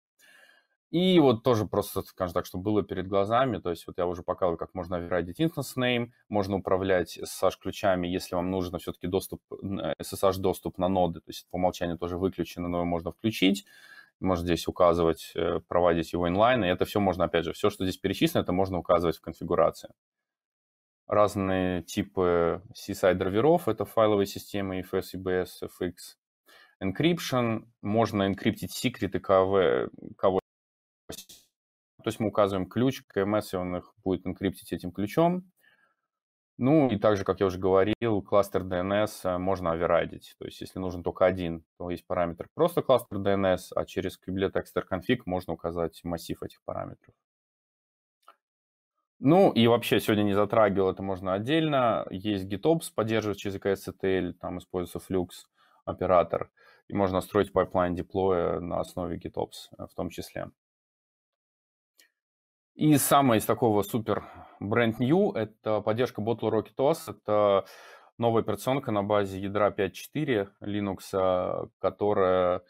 И вот тоже просто, скажем так, что было перед глазами, то есть вот я уже показывал, как можно выбирать instance name, можно управлять SSH-ключами, если вам нужен все-таки доступ, SSH-доступ на ноды, то есть по умолчанию тоже выключено, но его можно включить, можно здесь указывать, э, проводить его инлайн, и это все можно, опять же, все, что здесь перечислено, это можно указывать в конфигурации. Разные типы CSI-драйверов, это файловые системы FS, EBS, FX, encryption, можно энкриптить секреты КВ, КВ то есть мы указываем ключ к КМС, и он их будет инкриптить этим ключом. Ну и также, как я уже говорил, кластер DNS э, можно оверрайдить. То есть если нужен только один, то есть параметр просто кластер DNS, а через kubelet extra config можно указать массив этих параметров. Ну и вообще сегодня не затрагивал, это можно отдельно. Есть GitOps, поддерживает через EKS там используется Flux оператор. И можно строить пайплайн деплоя на основе GitOps э, в том числе. И самое из такого супер бренд new – это поддержка Bottle Rocket OS. Это новая операционка на базе ядра 5.4 Linux, а, которая,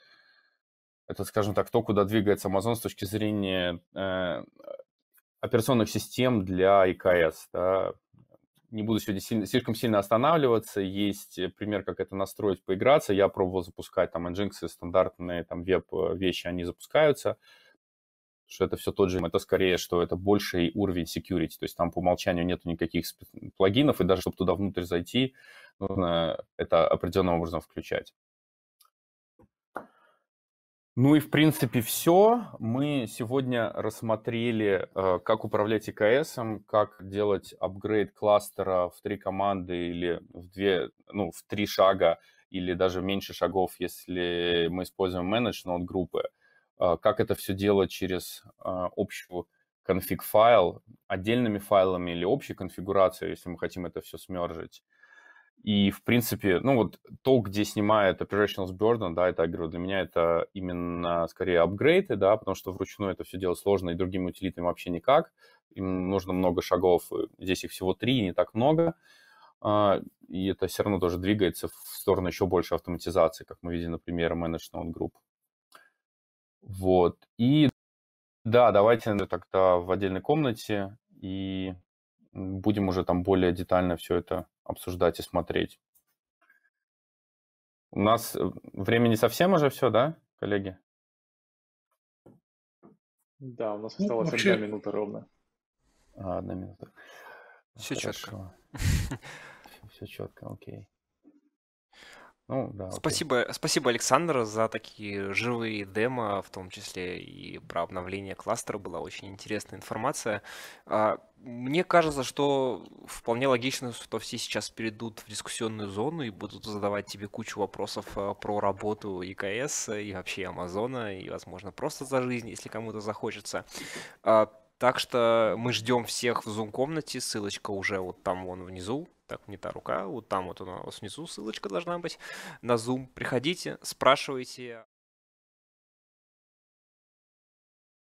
это, скажем так, то, куда двигается Amazon с точки зрения э, операционных систем для IKS. Да. Не буду сегодня сильно, слишком сильно останавливаться. Есть пример, как это настроить, поиграться. Я пробовал запускать там Nginx и стандартные там веб-вещи, э, они запускаются что это все тот же, это скорее, что это больший уровень security, то есть там по умолчанию нет никаких плагинов, и даже чтобы туда внутрь зайти, нужно это определенным образом включать. Ну и, в принципе, все. Мы сегодня рассмотрели, э, как управлять ИКС, как делать апгрейд кластера в три команды или в, две, ну, в три шага, или даже меньше шагов, если мы используем менедж нод группы. А, как это все делать через а, общую конфиг файл отдельными файлами или общей конфигурацией, если мы хотим это все смержить. И, в принципе, ну вот то, где снимает operationals burden, да, это, я говорю, для меня это именно скорее апгрейды, да, потому что вручную это все делать сложно, и другими утилитами вообще никак. Им нужно много шагов, здесь их всего три, не так много. А, и это все равно тоже двигается в сторону еще большей автоматизации, как мы видим, например, Managed Node Group. Вот. И да, давайте тогда в отдельной комнате и будем уже там более детально все это обсуждать и смотреть. У нас э, времени совсем уже все, да, коллеги? Да, у нас ну, вообще... одна минута ровно. А, одна минута. Все Хорошо. четко. Все четко, окей. Ну, да, спасибо, окей. спасибо, Александр, за такие живые демо, в том числе и про обновление кластера была очень интересная информация. А, мне кажется, что вполне логично, что все сейчас перейдут в дискуссионную зону и будут задавать тебе кучу вопросов а, про работу ИКС и вообще Амазона, и, возможно, просто за жизнь, если кому-то захочется. А, так что мы ждем всех в Zoom-комнате. Ссылочка уже вот там вон внизу. Так, не та рука. Вот там вот у нас внизу ссылочка должна быть. На Zoom приходите, спрашивайте.